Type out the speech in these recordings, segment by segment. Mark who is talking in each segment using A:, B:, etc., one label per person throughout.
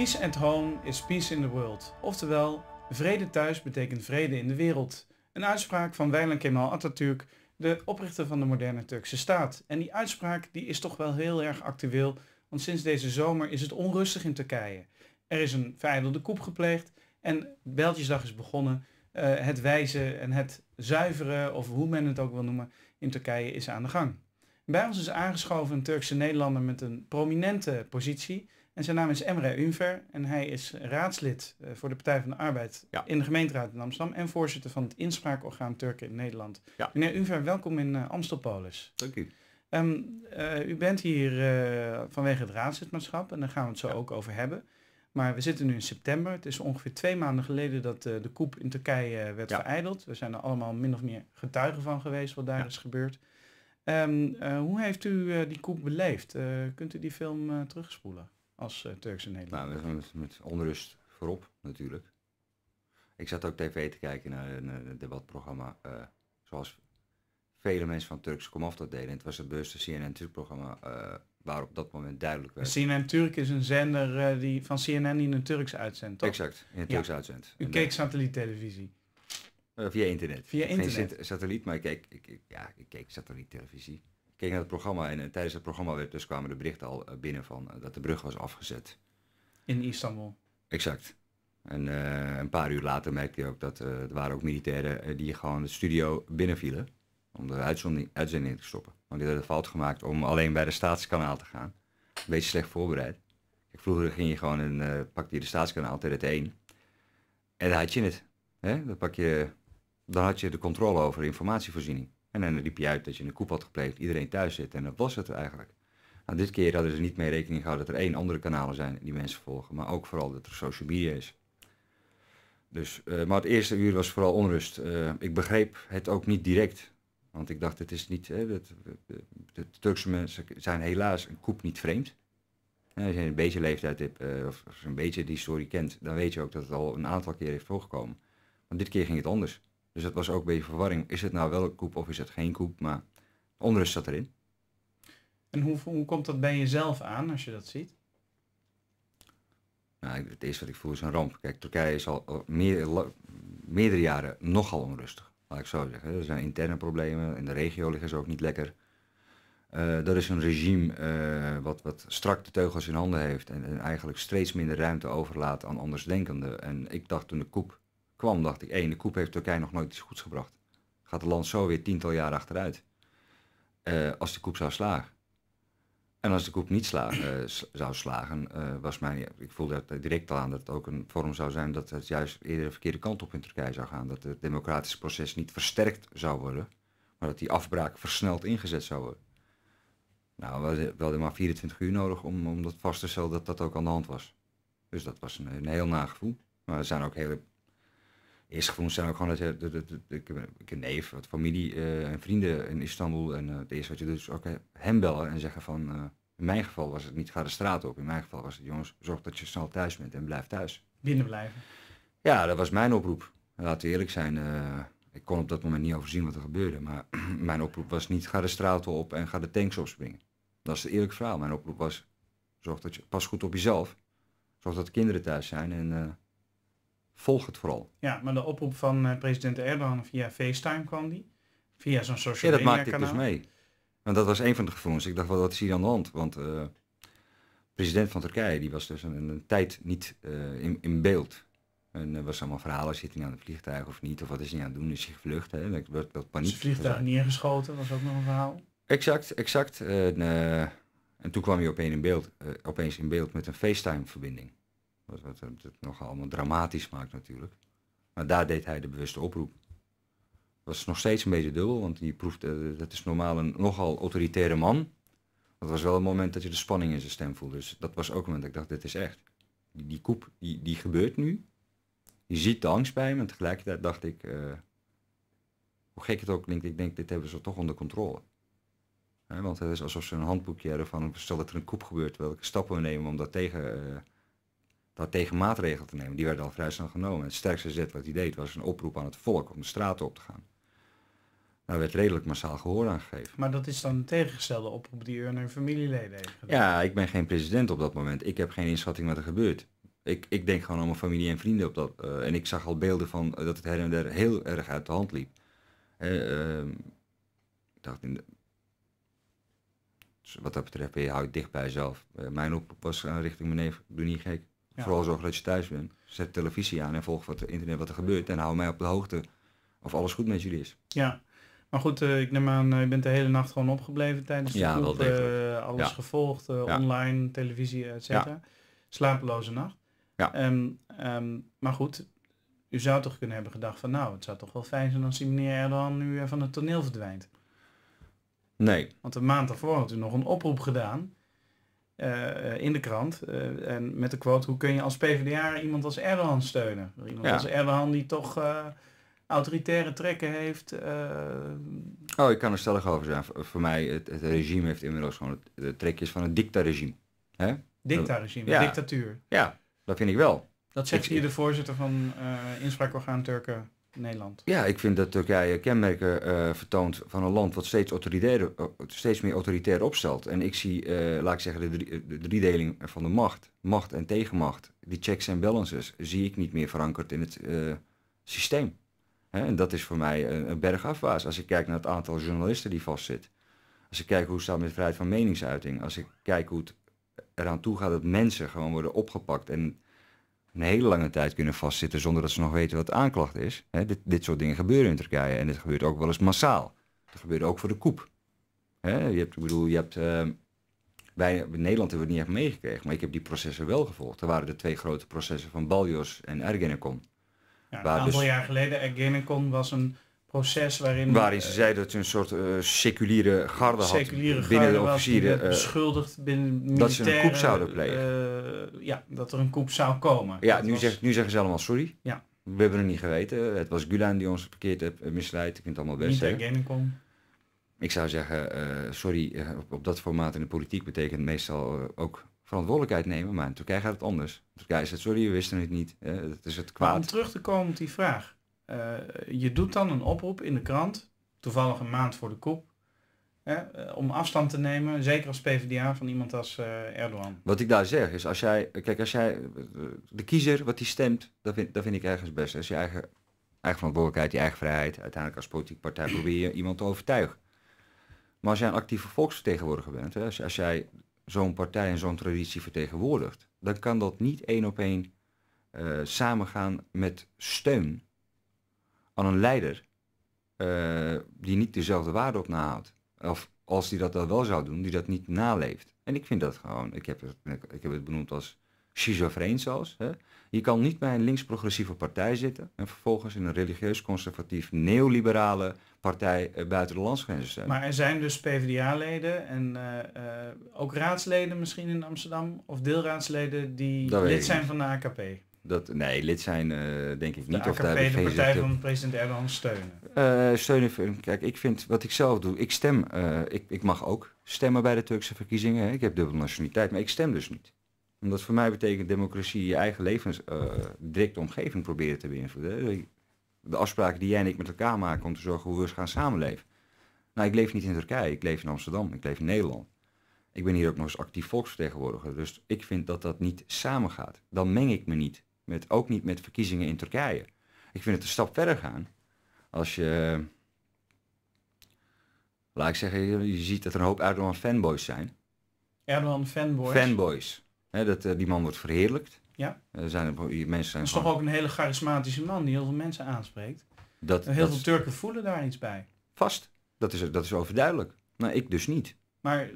A: Peace at home is peace in the world. Oftewel, vrede thuis betekent vrede in de wereld. Een uitspraak van Weiland Kemal Atatürk, de oprichter van de moderne Turkse staat. En die uitspraak die is toch wel heel erg actueel, want sinds deze zomer is het onrustig in Turkije. Er is een vereidelde koep gepleegd en Beltjesdag is begonnen. Eh, het wijzen en het zuiveren, of hoe men het ook wil noemen, in Turkije is aan de gang. Bij ons is aangeschoven een Turkse Nederlander met een prominente positie. En zijn naam is Emre Unver en hij is raadslid eh, voor de Partij van de Arbeid in de gemeenteraad in Amsterdam en voorzitter van het inspraakorgaan Turken in Nederland. Ja. Meneer Unver, welkom in eh, Amstelpolis. Dank u. Um, u bent hier vanwege het raadslidmaatschap en daar gaan we het zo ook over hebben. Maar we zitten nu in september. Het is ongeveer twee maanden geleden dat de koep in Turkije werd vereideld. We zijn er allemaal min of meer getuigen van geweest wat daar is gebeurd. Ehm, hoe heeft u die koep beleefd? kunt u die film terugspoelen?
B: als eh, Turkse Nederlander. Nou, met, met onrust voorop natuurlijk. Ik zat ook tv te kijken naar een, eh, debatprogramma, eh, zoals vele mensen van Turks komaf dat deden. En het was het bewuste CNN Turk-programma uh, waar op dat moment duidelijk werd.
A: CNN Turk is een zender die, van CNN die in het Turks uitzendt, toch? Exact, in het Turks ja. uitzendt. U en keek satelliettelevisie?
B: via internet. Via internet. satelliet, maar ik keek, ik, ja, ik keek satelliettelevisie keek naar het programma en, eh, tijdens het programma werd, dus kwamen de berichten al eh, binnen van eh, dat de brug was afgezet.
A: In Istanbul?
B: Exact. En een paar uur later merkte je ook dat er waren ook militairen die gewoon de studio binnenvielen. Om de uitzending, uitzending te stoppen. Want die hadden fout gemaakt om alleen bij de staatskanaal te gaan. Een beetje slecht voorbereid. vroeger ging je gewoon en pakte je de staatskanaal het 1 En daar had je het. Hè? Dan, pak je, dan had je de controle over de informatievoorziening. En dan liep je uit dat je een koep had gepleegd, iedereen thuis zit en dat was het eigenlijk. Nou, dit keer hadden ze niet mee rekening gehouden dat er één andere kanalen zijn die mensen volgen, maar ook vooral dat er social media is. Dus, eh, maar het eerste uur was vooral onrust. Eh, ik begreep het ook niet direct. Want ik dacht, het is niet. Hè, de Turkse mensen zijn helaas een koep niet vreemd. als je een beetje leeftijd hebt, eh, of als je een beetje die story kent, dan weet je ook dat het al een aantal keer heeft voorgekomen. Maar dit keer ging het anders. Dus dat was ook een beetje verwarring. Is het nou wel een koep of is het geen koep? Maar onrust zat erin.
A: En hoe, hoe komt dat bij jezelf aan als je dat ziet?
B: Nou, het eerste wat ik voel is een ramp. Kijk, Turkije is al meerdere jaren nogal onrustig, laat ik zo zeggen. Er zijn interne problemen, in de regio liggen ze ook niet lekker. Eh, dat is een regime eh, wat, wat strak de teugels in handen heeft en, en eigenlijk steeds minder ruimte overlaat aan andersdenkenden. En ik dacht toen de koep kwam, dacht ik, één, de koep heeft Turkije nog nooit iets goeds gebracht. Gaat het land zo weer tiental jaren achteruit. Eh, als de koep zou slagen. En als de koep niet eh, zou slagen, eh, was mijn, ik voelde dat direct al aan dat het ook een vorm zou zijn dat het juist eerder de verkeerde kant op in Turkije zou gaan. Dat het democratische proces niet versterkt zou worden, maar dat die afbraak versneld ingezet zou worden. Nou, we hadden, maar 24 uur nodig om, om dat vast te stellen dat dat ook aan de hand was. Dus dat was een, een heel nagevoel. Maar er zijn ook hele eerst gewoon zijn ook gewoon dat de, de, de, ik, een neef, wat familie eh, en vrienden in Istanbul. En uh, het eerste wat je doet is ook eh, hem bellen en zeggen van, in mijn geval was het niet ga de straat op. In mijn geval was het jongens, zorg dat je snel thuis bent en blijf thuis.
A: Binnen blijven.
B: Ja, dat was mijn oproep. Laten we eerlijk zijn, ik kon op dat moment niet overzien wat er gebeurde. Maar mijn oproep was niet ga de straat op en ga de tanks opspringen. Dat is het eerlijk verhaal. Mijn oproep was, zorg dat je, pas goed op jezelf. Zorg dat de kinderen thuis zijn en volg het vooral.
A: Ja, maar de oproep van eh, president Erdogan via FaceTime kwam die? Via zo'n social media Ja, dat maakte ik dus mee.
B: Want dat was een van de gevoelens. Ik dacht, wat is hier aan de hand? Want eh, president van Turkije, die was dus een, een tijd niet eh, in, in beeld. En er was allemaal verhalen, zit hij aan het vliegtuig of niet? Of wat is hij aan het doen? Is hij gevlucht? Hè? Dat paniek. Is het vliegtuig neergeschoten?
A: neergeschoten, was ook nog een verhaal.
B: Exact, exact. En, en toen kwam hij opeens in beeld, opeens in beeld met een FaceTime-verbinding. Wat, het nogal allemaal dramatisch maakt natuurlijk. Maar daar deed hij de bewuste oproep. Het was nog steeds een beetje dubbel, want die proeft, eh, dat is normaal een nogal autoritaire man. Dat was wel een moment dat je de spanning in zijn stem voelde. Dus dat was ook een moment dat ik dacht, dit is echt. Die, die koep, die, die gebeurt nu. Je ziet de angst bij hem en tegelijkertijd dacht ik, uh, hoe gek het ook klinkt, ik denk, dit hebben ze toch onder controle. want het is alsof ze een handboekje hadden van, stel dat er een koep gebeurt, welke stappen we nemen om dat tegen... Uh, nou, tegen maatregelen te nemen. Die werden al vrij snel genomen. Het sterkste zet wat hij deed was een oproep aan het volk om de straten op te gaan. Daar werd redelijk massaal gehoor aan gegeven.
A: Maar dat is dan een tegengestelde oproep die u aan uw familieleden heeft
B: Ja, ik ben geen president op dat moment. Ik heb geen inschatting wat er gebeurt. Ik, ik denk gewoon aan mijn familie en vrienden op dat. Eh, en ik zag al beelden van eh, dat het her en der heel erg uit de hand liep. Eh, ehm, ik dacht in de, dus wat dat betreft ben je houdt dicht bij jezelf. mijn oproep was richting mijn neef, gek. Vooral zorg dat je thuis bent. Zet televisie aan en volg wat er internet wat er gebeurt. En hou mij op de hoogte of alles goed met jullie is.
A: Ja, maar goed, eh, ik neem aan, uh, je bent de hele nacht gewoon opgebleven tijdens de ja, eh, alles gevolgd, online, televisie, et cetera. Slapeloze nacht. Ja. Um, maar goed, u zou toch kunnen hebben gedacht van nou, het zou toch wel fijn zijn als die meneer Erdogan nu van het toneel verdwijnt. Nee. Want een maand daarvoor had u nog een oproep gedaan eh, eh, in de krant. Eh, en met de quote, hoe kun je als PvdA iemand als Erdogan steunen? Iemand als Erdogan die toch autoritaire trekken heeft.
B: Oh, ik kan er stellig over zijn. Voor, mij, het, het, regime heeft inmiddels gewoon het, de trekjes van het dictaregime. Hè? Dictaregime, ja. dictatuur. Ja, dat vind ik wel. Dat zegt ik, hier de
A: voorzitter van inspraakorgaan Turken. Nederland.
B: Ja, ik vind dat Turkije kenmerken eh, vertoont van een land wat steeds, autoritair, eh, steeds meer autoritair opstelt. En ik zie, eh, laat ik zeggen, de, driedeling van de macht, macht en tegenmacht, die checks en balances, zie ik niet meer verankerd in het systeem. Hè? En dat is voor mij een, berg afwaas. Als ik kijk naar het aantal journalisten die vastzit. Als ik kijk hoe het staat met vrijheid van meningsuiting. Als ik kijk hoe het eraan toe gaat dat mensen gewoon worden opgepakt en een hele lange tijd kunnen vastzitten zonder dat ze nog weten wat de aanklacht is. dit, dit soort dingen gebeuren in Turkije en het gebeurt ook wel eens massaal. Dat gebeurt ook voor de koep. je hebt, ik bedoel, je hebt, uh, wij in Nederland hebben we het niet echt meegekregen, maar ik heb die processen wel gevolgd. Er waren de twee grote processen van Baljos en Ergenekon. Ja, een aantal dus- jaar
A: geleden, Ergenekon was een proces waarin... Waarin ze
B: zei dat ze een soort eh, seculiere garde had binnen de officieren. Eh, beschuldigd binnen Dat ze een koep zouden plegen.
A: Eh, ja, dat er een koep zou komen. Ja, nu, was... zeg,
B: nu zeggen ze allemaal sorry. Ja. We hebben het niet geweten. Het was Gulan die ons verkeerd heeft misleid. Ik vind het allemaal best. Niet komt Ik zou zeggen, sorry, op, dat formaat in de politiek betekent meestal ook verantwoordelijkheid nemen. Maar in Turkije gaat het anders. In Turkije zegt, sorry, we wisten het niet. het is het kwaad. Om
A: terug te komen op die vraag eh, je doet dan een oproep in de krant, toevallig een maand voor de koep, hè, eh, om afstand te nemen, zeker als PvdA, van iemand als eh, Erdogan.
B: Wat ik daar zeg is, als jij, kijk, als jij, de kiezer, wat die stemt, dat vind, vind ik ergens best. Dat is je eigen, eigen verantwoordelijkheid, je eigen vrijheid. Uiteindelijk als politieke partij probeer je iemand te overtuigen. Maar als jij een actieve volksvertegenwoordiger bent, hè, als, als jij zo'n partij en zo'n traditie vertegenwoordigt, dan kan dat niet één op één uh, samengaan met steun van een leider eh, die niet dezelfde waarde op nahoudt. Of als die dat dan wel zou doen, die dat niet naleeft. En ik vind dat gewoon, ik heb het, ik heb het benoemd als schizofreen zoals. Hè? Je kan niet bij een links-progressieve partij zitten en vervolgens in een religieus-conservatief neoliberale partij eh, buiten de landsgrenzen zijn.
A: Maar er zijn dus PvdA-leden en eh, ook raadsleden misschien in Amsterdam of deelraadsleden die lid zijn van de AKP.
B: Dat, nee, lid zijn eh, denk ik niet. of daar de partij van
A: president Erdogan steunen.
B: Eh, steunen, kijk, ik vind wat ik zelf doe, ik stem, eh, ik, ik mag ook stemmen bij de Turkse verkiezingen. Hè. Ik heb dubbele nationaliteit, maar ik stem dus niet. Omdat voor mij betekent democratie je eigen levens, directe omgeving proberen te beïnvloeden. De afspraken die jij en ik met elkaar maken om te zorgen hoe we gaan samenleven. Nou, ik leef niet in Turkije, ik leef in Amsterdam, ik leef in Nederland. Ik ben hier ook nog eens actief volksvertegenwoordiger. Dus ik vind dat dat niet samengaat. Dan meng ik me niet met, ook niet met verkiezingen in Turkije. Ik vind het een stap verder gaan. Als je, laat ik zeggen, je ziet dat er een hoop Erdogan fanboys zijn.
A: Erdogan fanboys?
B: Fanboys. He, dat, eh, die man wordt verheerlijkt. Ja. Er zijn, mensen zijn is toch ook
A: een hele charismatische man die heel veel mensen aanspreekt. Dat, heel veel Turken voelen daar iets bij.
B: Vast. Dat is, dat is overduidelijk. Nou, ik dus niet.
A: Maar eh,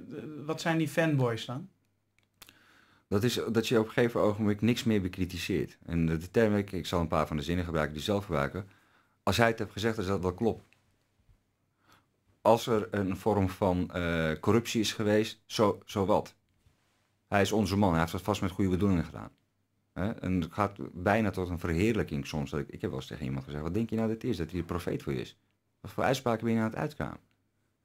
A: wat zijn die fanboys dan?
B: Dat is dat je op een gegeven ogenblik niks meer bekritiseert. En de term, ik, ik zal een paar van de zinnen gebruiken die zelf gebruiken. Als hij het heeft gezegd, is dat wel klopt. Als er een vorm van eh, corruptie is geweest, zo, zo wat. Hij is onze man, hij heeft dat vast met goede bedoelingen gedaan. En het gaat bijna tot een verheerlijking soms. Dat ik, ik heb wel eens tegen iemand gezegd, wat denk je nou dat is? Dat hij de profeet voor je is. Wat voor uitspraken ben je nou aan het uitkomen?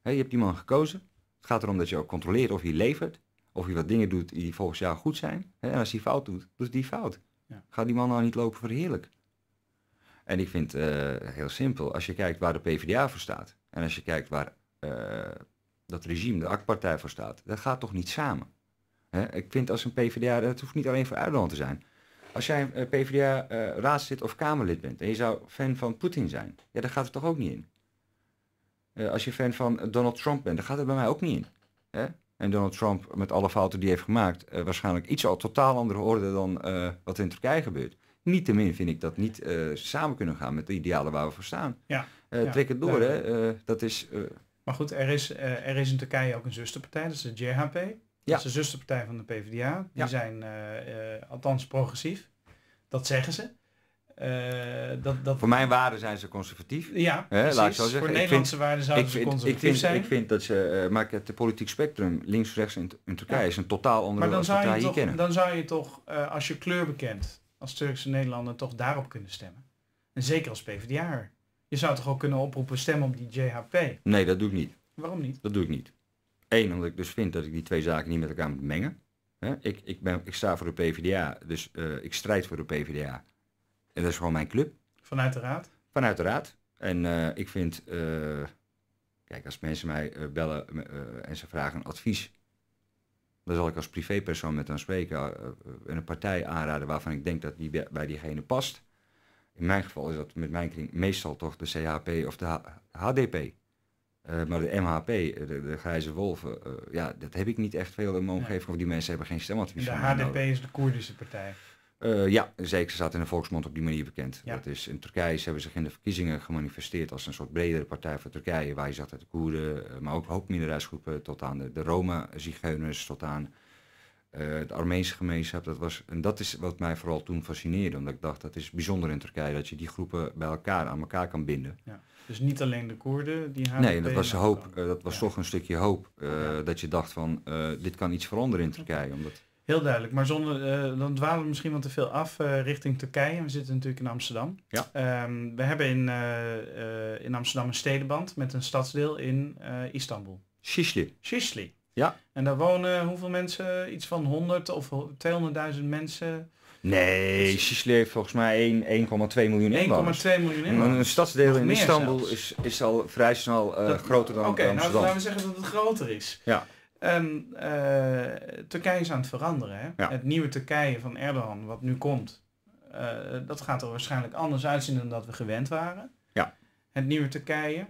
B: je hebt die man gekozen. Het gaat erom dat je ook controleert of hij levert of hij wat dingen doet die volgens jou goed zijn. En als hij fout doet, doet die fout. Ja. Ga die man nou niet lopen verheerlijk. En ik vind eh, heel simpel, als je kijkt waar de PvdA voor staat en als je kijkt waar eh, dat regime, de AK-partij voor staat, dat gaat toch niet samen. Hè? Ik vind als een PvdA, dat hoeft niet alleen voor Erdogan te zijn. Als jij een eh, PvdA-raadslid of Kamerlid bent en je zou fan van Poetin zijn, ja, daar gaat het toch ook niet in. als je fan van Donald Trump bent, dan gaat het bij mij ook niet in. Hè? En Donald Trump met alle fouten die hij heeft gemaakt, eh, waarschijnlijk iets al totaal andere orde dan uh, wat in Turkije gebeurt. Niettemin vind ik dat niet eh, samen kunnen gaan met de idealen waar we voor staan. Ja, ja trek het door, hè. dat is...
A: maar goed, er is, er is in Turkije ook een zusterpartij, dat is de JHP. Dat ja. is de zusterpartij van de PvdA. Die zijn althans progressief. Dat zeggen ze. Eh, dat, dat... Voor mijn
B: waarden zijn ze conservatief. Ja, laat ik zo zeggen. Voor Nederlandse vind, waarden zouden ik, ze conservatief ik vind, zijn. Ik vind dat ze, uh, maar het politiek spectrum links rechts in, Turkije is een totaal andere maar dan zou je, toch, kennen.
A: Dan zou je toch, eh, als je kleur bekent, als Turkse Nederlander toch daarop kunnen stemmen. En zeker als PvdA. Je zou toch ook kunnen oproepen stem op die JHP?
B: Nee, dat doe ik niet. Waarom niet? Dat doe ik niet. Eén, omdat ik dus vind dat ik die twee zaken niet met elkaar moet mengen. ik, ik, ben, ik sta voor de PvdA, dus ik strijd voor de PvdA dat is gewoon mijn club.
A: Vanuit de raad?
B: Vanuit de raad. En eh, ik vind, eh, kijk, als mensen mij eh, bellen en ze vragen advies, dan zal ik als privépersoon met hen spreken en een partij aanraden waarvan ik denk dat die bij diegene past. In mijn geval is dat met mijn kring meestal toch de CHP of de HDP. maar de MHP, de, grijze wolven, ja, dat heb ik niet echt veel in mijn omgeving. Of die mensen hebben geen stemadvies. De HDP is
A: de Koerdische partij.
B: Eh, ja, zeker. Ze staat in de volksmond op die manier bekend. Dat is, in Turkije ze hebben zich in de verkiezingen gemanifesteerd als een soort bredere partij voor Turkije. Waar je zag dat de Koerden, eh, maar ook een hoop minderheidsgroepen, tot aan de, de Roma-Zigeuners, tot aan uh, de Armeense gemeenschap. Dat was, en dat is wat mij vooral toen fascineerde. Omdat ik dacht, dat is bijzonder in Turkije dat je die groepen bij elkaar aan elkaar kan binden. Ja.
A: Dus niet alleen de Koerden die haar. Nee, dat was,
B: hoop, dat was toch een stukje hoop. Dat je dacht van, dit kan iets veranderen in Turkije. Omdat
A: Heel duidelijk, maar zonder, eh, dan dwalen we misschien wat te veel af eh, richting Turkije. We zitten natuurlijk in Amsterdam. Ja. Ehm, we hebben in, eh, in Amsterdam een stedenband met een stadsdeel in Istanbul. Şişli. Şişli. Ja. En daar wonen hoeveel mensen? Iets van 100 of 200.000 mensen.
B: Nee, Şişli dus- heeft volgens mij 1,2 miljoen inwoners. 1,2 miljoen inwoners. Een stadsdeel in Istanbul is, is al vrij snel groter dan nou, Amsterdam. Oké, nou laten we zeggen
A: dat het groter is. Ja. Eh, Turkije is aan het veranderen. Hè? Ja. Het nieuwe Turkije van Erdogan, wat nu komt, eh, dat gaat er waarschijnlijk anders uitzien dan dat we gewend waren. Ja. Het nieuwe Turkije.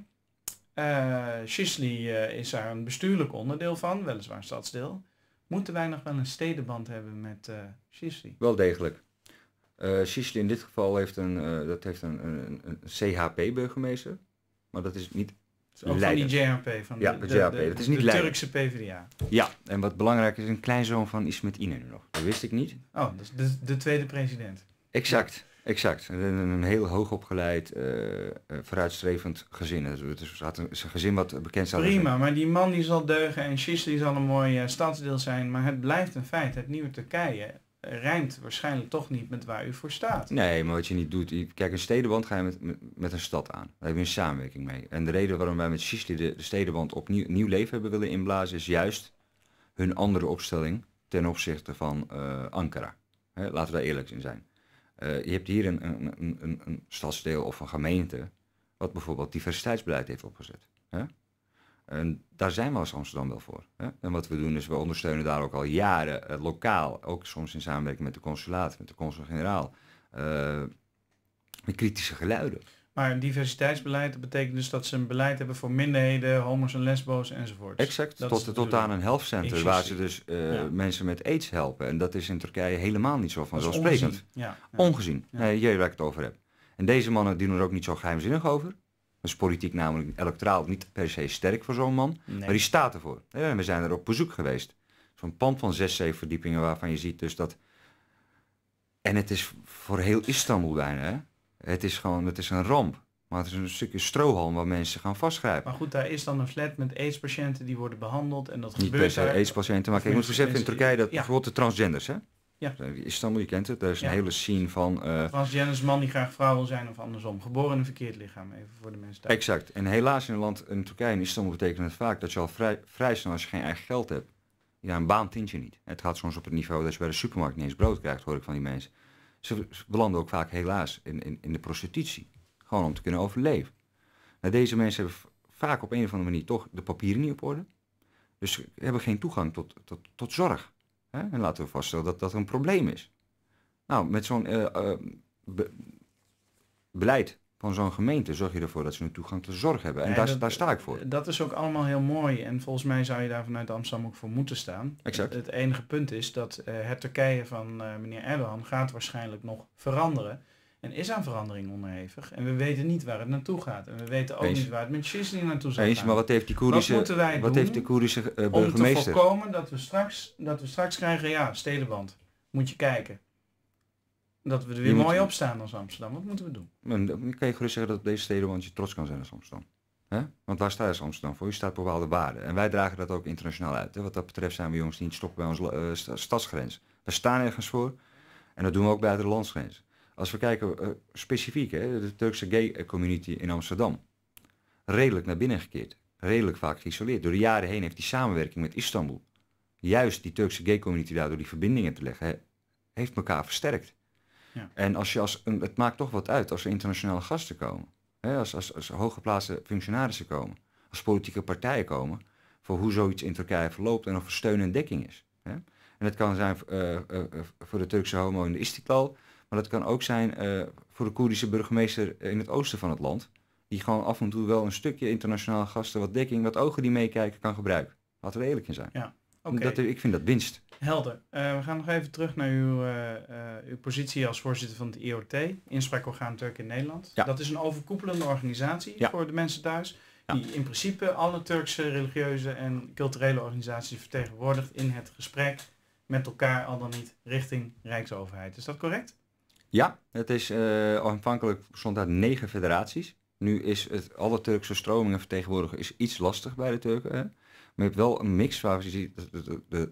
A: Uh, is daar een bestuurlijk onderdeel van, weliswaar stadsdeel. Moeten wij nog wel een stedenband hebben met uh,
B: Wel degelijk. Uh, in dit geval heeft een, dat heeft een, een, een CHP-burgemeester. Maar dat is niet ook van die JRP, van de, ja, de, is niet Turkse PvdA. Ja, en wat belangrijk is, een kleinzoon van Ismet Inen nog. Dat wist ik niet.
A: Oh, dus is de, tweede president.
B: Exact, exact. Een, heel hoogopgeleid, uh, vooruitstrevend gezin. Het is, het is een gezin wat bekend staat. Prima,
A: maar die man die zal deugen en Şişli zal een mooi uh, stadsdeel zijn. Maar het blijft een feit, het nieuwe Turkije rijmt waarschijnlijk toch niet met waar u voor staat.
B: Nee, maar wat je niet doet... Kijk, een stedenband ga je met, met, een stad aan. Daar hebben we een samenwerking mee. En de reden waarom wij met Sisley de, stedenband opnieuw nieuw leven hebben willen inblazen... is juist hun andere opstelling ten opzichte van eh, Ankara. laten we daar eerlijk in zijn. Eh, je hebt hier een, een, een, een, stadsdeel of een gemeente... wat bijvoorbeeld diversiteitsbeleid heeft opgezet. En daar zijn we als Amsterdam wel voor. Hè? En wat we doen is, we ondersteunen daar ook al jaren eh, lokaal, ook soms in samenwerking met de consulaat, met de consul-generaal, eh, kritische geluiden.
A: Maar een diversiteitsbeleid dat betekent dus dat ze een beleid hebben voor minderheden, homo's en lesbo's enzovoort. Exact,
B: tot, aan een health center waar ze dus eh, mensen met aids helpen. En dat is in Turkije helemaal niet zo vanzelfsprekend. Ongezien, ja, ongezien. Nee, jij waar ik het over heb. En deze mannen doen er ook niet zo geheimzinnig over. Dat is politiek namelijk elektraal niet per se sterk voor zo'n man. Maar die staat ervoor. En we zijn er op bezoek geweest. Zo'n pand van zes, zeven verdiepingen waarvan je ziet dus dat... En het is voor heel Istanbul bijna. Hè? Het is gewoon, het is een ramp. Maar het is een stukje strohalm waar mensen gaan vastgrijpen. Maar
A: goed, daar is dan een flat met aids die worden behandeld en dat Niet gebeurt per se aids maar ik moet beseffen in Turkije dat ja. bijvoorbeeld
B: de transgenders, hè? Ja. Eh, Istanbul, je kent het. Daar is een hele scene van... Uh,
A: eh, Jennis man die graag vrouw wil zijn of andersom. Geboren in een verkeerd lichaam, even voor de mensen daar
B: Exact. En helaas in een land, in Turkije en Istanbul betekent het vaak dat je al vrij, vrij snel als je geen eigen geld hebt. Ja, een baan tint je niet. Het gaat soms op het niveau dat je bij de supermarkt niet eens brood krijgt, hoor ik van die mensen. Ze belanden ook vaak helaas in, in, in de prostitutie. Gewoon om te kunnen overleven. Nou, deze mensen hebben vaak op een of andere manier toch de papieren niet op orde. Dus hebben geen toegang tot, tot, tot zorg. Hè? En laten we vaststellen dat dat een probleem is. Nou, met zo'n eh, eh, beleid van zo'n gemeente zorg je ervoor dat ze een toegang tot zorg hebben. En daar, daar, sta ik voor.
A: Dat is ook allemaal heel mooi. En volgens mij zou je daar vanuit Amsterdam ook voor moeten staan.
B: Exact. Het, enige
A: punt is dat eh, het Turkije van meneer Erdogan gaat waarschijnlijk nog veranderen en is aan verandering onderhevig. En we weten niet waar het naartoe gaat. En we weten ook niet waar het met Sisli naartoe zal Eens, maar wat heeft die heeft de Koerdische uh, eh, burgemeester? Om te voorkomen dat we straks, dat we straks krijgen, ja, stedenband. Moet je kijken. Dat we er weer mooi op staan als Amsterdam. Wat moeten we doen?
B: Dan kan je gerust zeggen dat op deze stedenband je trots kan zijn als Amsterdam. Want waar staat Amsterdam voor? U staat voor bepaalde waarden. En wij dragen dat ook internationaal uit. Wat dat betreft zijn we jongens niet stoppen bij onze eh, stadsgrens. We staan ergens voor. En dat doen we ook bij de landsgrens. Als we kijken eh, specifiek, hè, de Turkse gay community in Amsterdam. Redelijk naar binnen gekeerd. Redelijk vaak geïsoleerd. Door de jaren heen heeft die samenwerking met Istanbul, juist die Turkse gay community daar door die verbindingen te leggen, heeft elkaar versterkt. Ja. En als je als, het maakt toch wat uit als er internationale gasten komen. Hè, als, als, als hooggeplaatste functionarissen komen. Als politieke partijen komen. Voor hoe zoiets in Turkije verloopt en of er steun en dekking is. Hè. En dat kan zijn eh, eh, voor de Turkse homo in de Istiklal. Maar dat kan ook zijn eh, voor de Koerdische burgemeester in het oosten van het land. Die gewoon af en toe wel een stukje internationaal gasten, wat dekking, wat ogen die meekijken, kan gebruiken. Laten we eerlijk in zijn. Ja, oké. dat, eh, ik vind dat winst.
A: Helder. Eh, we gaan nog even terug naar uw, uw positie als voorzitter van het IOT, Inspraakorgaan Turk in Nederland. Ja. Dat is een overkoepelende organisatie voor de mensen thuis. Die in principe alle Turkse religieuze en culturele organisaties vertegenwoordigt in het gesprek met elkaar, al dan niet richting Rijksoverheid. Is dat correct?
B: Ja, het is uh, aanvankelijk bestond uit negen federaties. Nu is het alle Turkse stromingen vertegenwoordigen is iets lastig bij de Turken. Hè? Maar je hebt wel een mix waar je ziet de, de, de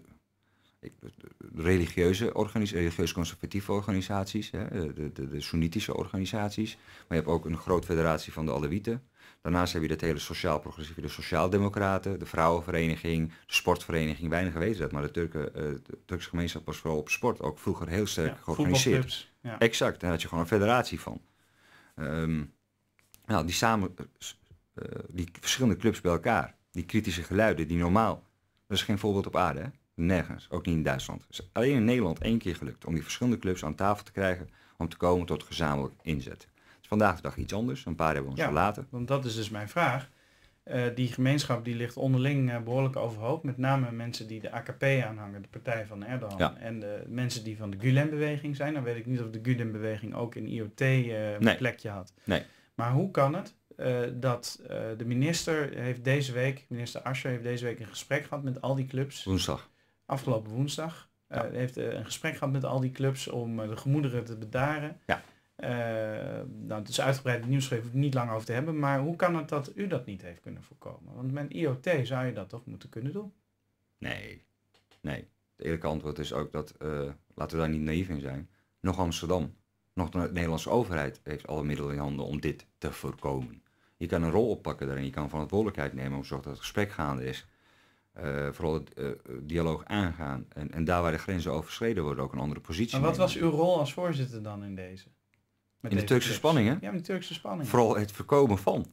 B: religieuze organisaties, religieus-conservatieve organisaties, hè? De, de, de Soenitische organisaties. Maar je hebt ook een groot federatie van de Alawieten. Daarnaast heb je dat hele sociaal-progressieve, de Sociaaldemocraten, de Vrouwenvereniging, de Sportvereniging. Weinig weten dat, maar de, Turken, eh, Turkse gemeenschap was vooral op sport ook vroeger heel sterk georganiseerd. Ja. Exact, daar had je gewoon een federatie van. Ehm, nou, die, samen, eh, die verschillende clubs bij elkaar, die kritische geluiden, die normaal... Dat is geen voorbeeld op aarde, hè? nergens, ook niet in Duitsland. Het is alleen in Nederland één keer gelukt om die verschillende clubs aan tafel te krijgen om te komen tot gezamenlijk inzet. Het is vandaag de dag iets anders, een paar hebben ons verlaten.
A: Want dat is dus mijn vraag. Eh, die gemeenschap die ligt onderling uh, behoorlijk overhoop. Met name mensen die de AKP aanhangen, de partij van Erdogan. En de mensen die van de Gulen-beweging zijn. Dan nou, weet ik niet of de Gulen-beweging ook een IOT eh, plekje had. Nee. Maar hoe kan het dat de minister heeft deze week, minister Ascher heeft deze week een gesprek gehad met al die clubs. Woensdag. Afgelopen woensdag. Ja. heeft een gesprek gehad met al die clubs om de gemoederen te bedaren. Ja. Uh, het is uitgebreid het nieuwsgeef, niet lang over te hebben, maar hoe kan het dat u dat niet heeft kunnen voorkomen? Want met IoT zou je dat toch moeten kunnen doen?
B: Nee, nee. Het eerlijke antwoord is ook dat, eh, laten we daar niet naïef in zijn, nog Amsterdam, nog de Nederlandse overheid heeft alle middelen in handen om dit te voorkomen. Je kan een rol oppakken daarin, je kan verantwoordelijkheid nemen om te zorgen dat het gesprek gaande is. Eh, vooral het dialoog aangaan. En, en daar waar de grenzen overschreden worden, ook een andere positie. En wat was uw rol
A: als voorzitter dan in deze?
B: Met in de Turkse spanningen? Ja, met
A: de Turkse spanning. Vooral
B: het voorkomen van.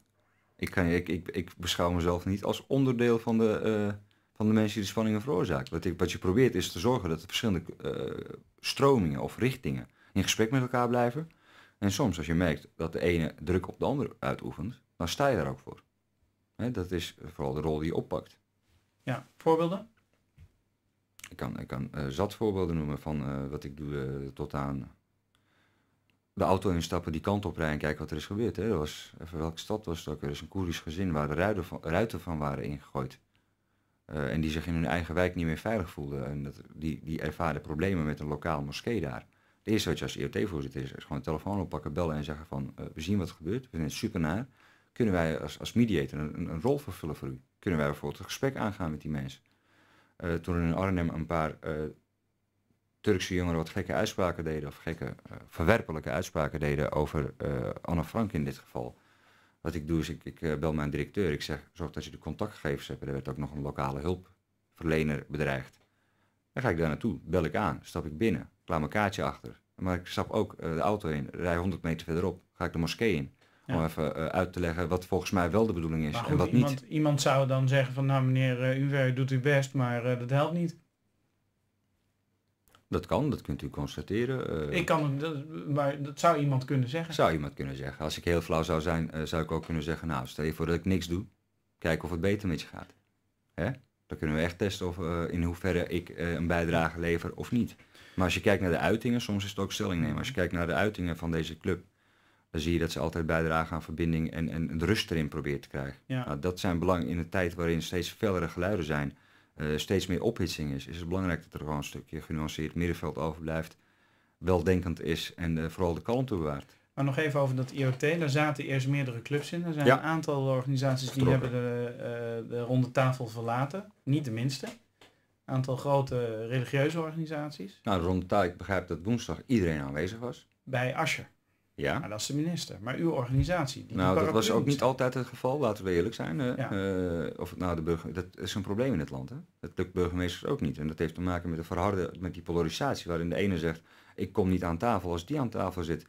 B: Ik, kan, ik, ik, ik beschouw mezelf niet als onderdeel van de, eh, van de mensen die de spanningen veroorzaakt. Wat, ik, wat je probeert is te zorgen dat de verschillende eh, stromingen of richtingen in gesprek met elkaar blijven. En soms als je merkt dat de ene druk op de andere uitoefent, dan sta je daar ook voor. Hè, dat is vooral de rol die je oppakt.
A: Ja, voorbeelden?
B: Ik kan, ik kan eh, zat voorbeelden noemen van wat ik doe tot aan de auto instappen, die kant op rijden en kijken wat er is gebeurd. Hè. Dat was, even welke stad was het ook? Er is een Koerisch gezin waar de ruiten van, ruiten van waren ingegooid. Eh, en die zich in hun eigen wijk niet meer veilig voelden. En dat, die, die ervaren problemen met een lokaal moskee daar. Het eerste wat je als IOT-voorzitter e is, is gewoon de telefoon oppakken, bellen en zeggen van eh, we zien wat er gebeurt, we vinden het super naar. Kunnen wij als, als mediator een, een, rol vervullen voor u? Kunnen wij bijvoorbeeld een gesprek aangaan met die mensen? Eh, toen toen in Arnhem een paar Turkse jongeren wat gekke uitspraken deden, of gekke eh, verwerpelijke uitspraken deden over eh, Anne Frank in dit geval. Wat ik doe is, ik, ik eh, bel mijn directeur, ik zeg, zorg dat je de contactgegevens hebt. Er werd ook nog een lokale hulpverlener bedreigd. Dan ga ik daar naartoe, bel ik aan, stap ik binnen, klaar mijn kaartje achter. Maar ik stap ook de auto in, rij 100 meter verderop, ga ik de moskee in. Om even uit te leggen wat volgens mij wel de bedoeling is en wat niet.
A: Iemand zou dan zeggen van nou meneer Uwe, doet uw best, maar dat helpt niet.
B: Dat kan, dat kunt u constateren. Eh. ik kan maar dat zou iemand kunnen zeggen. Zou iemand kunnen zeggen. Als ik heel flauw zou zijn, eh, zou ik ook kunnen zeggen, nou, stel je voor dat ik niks doe, kijk of het beter met je gaat. Hè? Dan kunnen we echt testen of eh, in hoeverre ik een bijdrage lever of niet. Maar als je kijkt naar de uitingen, soms is het ook stelling nemen. Als je kijkt naar de uitingen van deze club, dan zie je dat ze altijd bijdragen aan verbinding en, en rust erin probeert te krijgen. Nou, dat zijn belang in een tijd waarin steeds fellere geluiden zijn eh, steeds meer ophitsing is, is het belangrijk dat er gewoon een stukje genuanceerd middenveld overblijft, weldenkend is en eh, vooral de kalmte bewaart.
A: Maar nog even over dat IOT, daar zaten eerst meerdere clubs in. Er zijn een aantal organisaties die hebben de, eh, de ronde tafel verlaten, niet de minste. Een aantal grote religieuze organisaties.
B: Nou, de ronde tafel, ik begrijp dat woensdag iedereen aanwezig was.
A: Bij Ascher. Ja. Nou, dat is de minister. Maar uw organisatie. Die nou, dat was ook niet
B: altijd het geval, laten we eerlijk zijn. Eh, eh, of, nou, de burger, dat is een probleem in het land. Hè? Dat lukt burgemeesters ook niet. En dat heeft te maken met, de verharde, met die polarisatie, waarin de ene zegt, ik kom niet aan tafel als die aan tafel zit.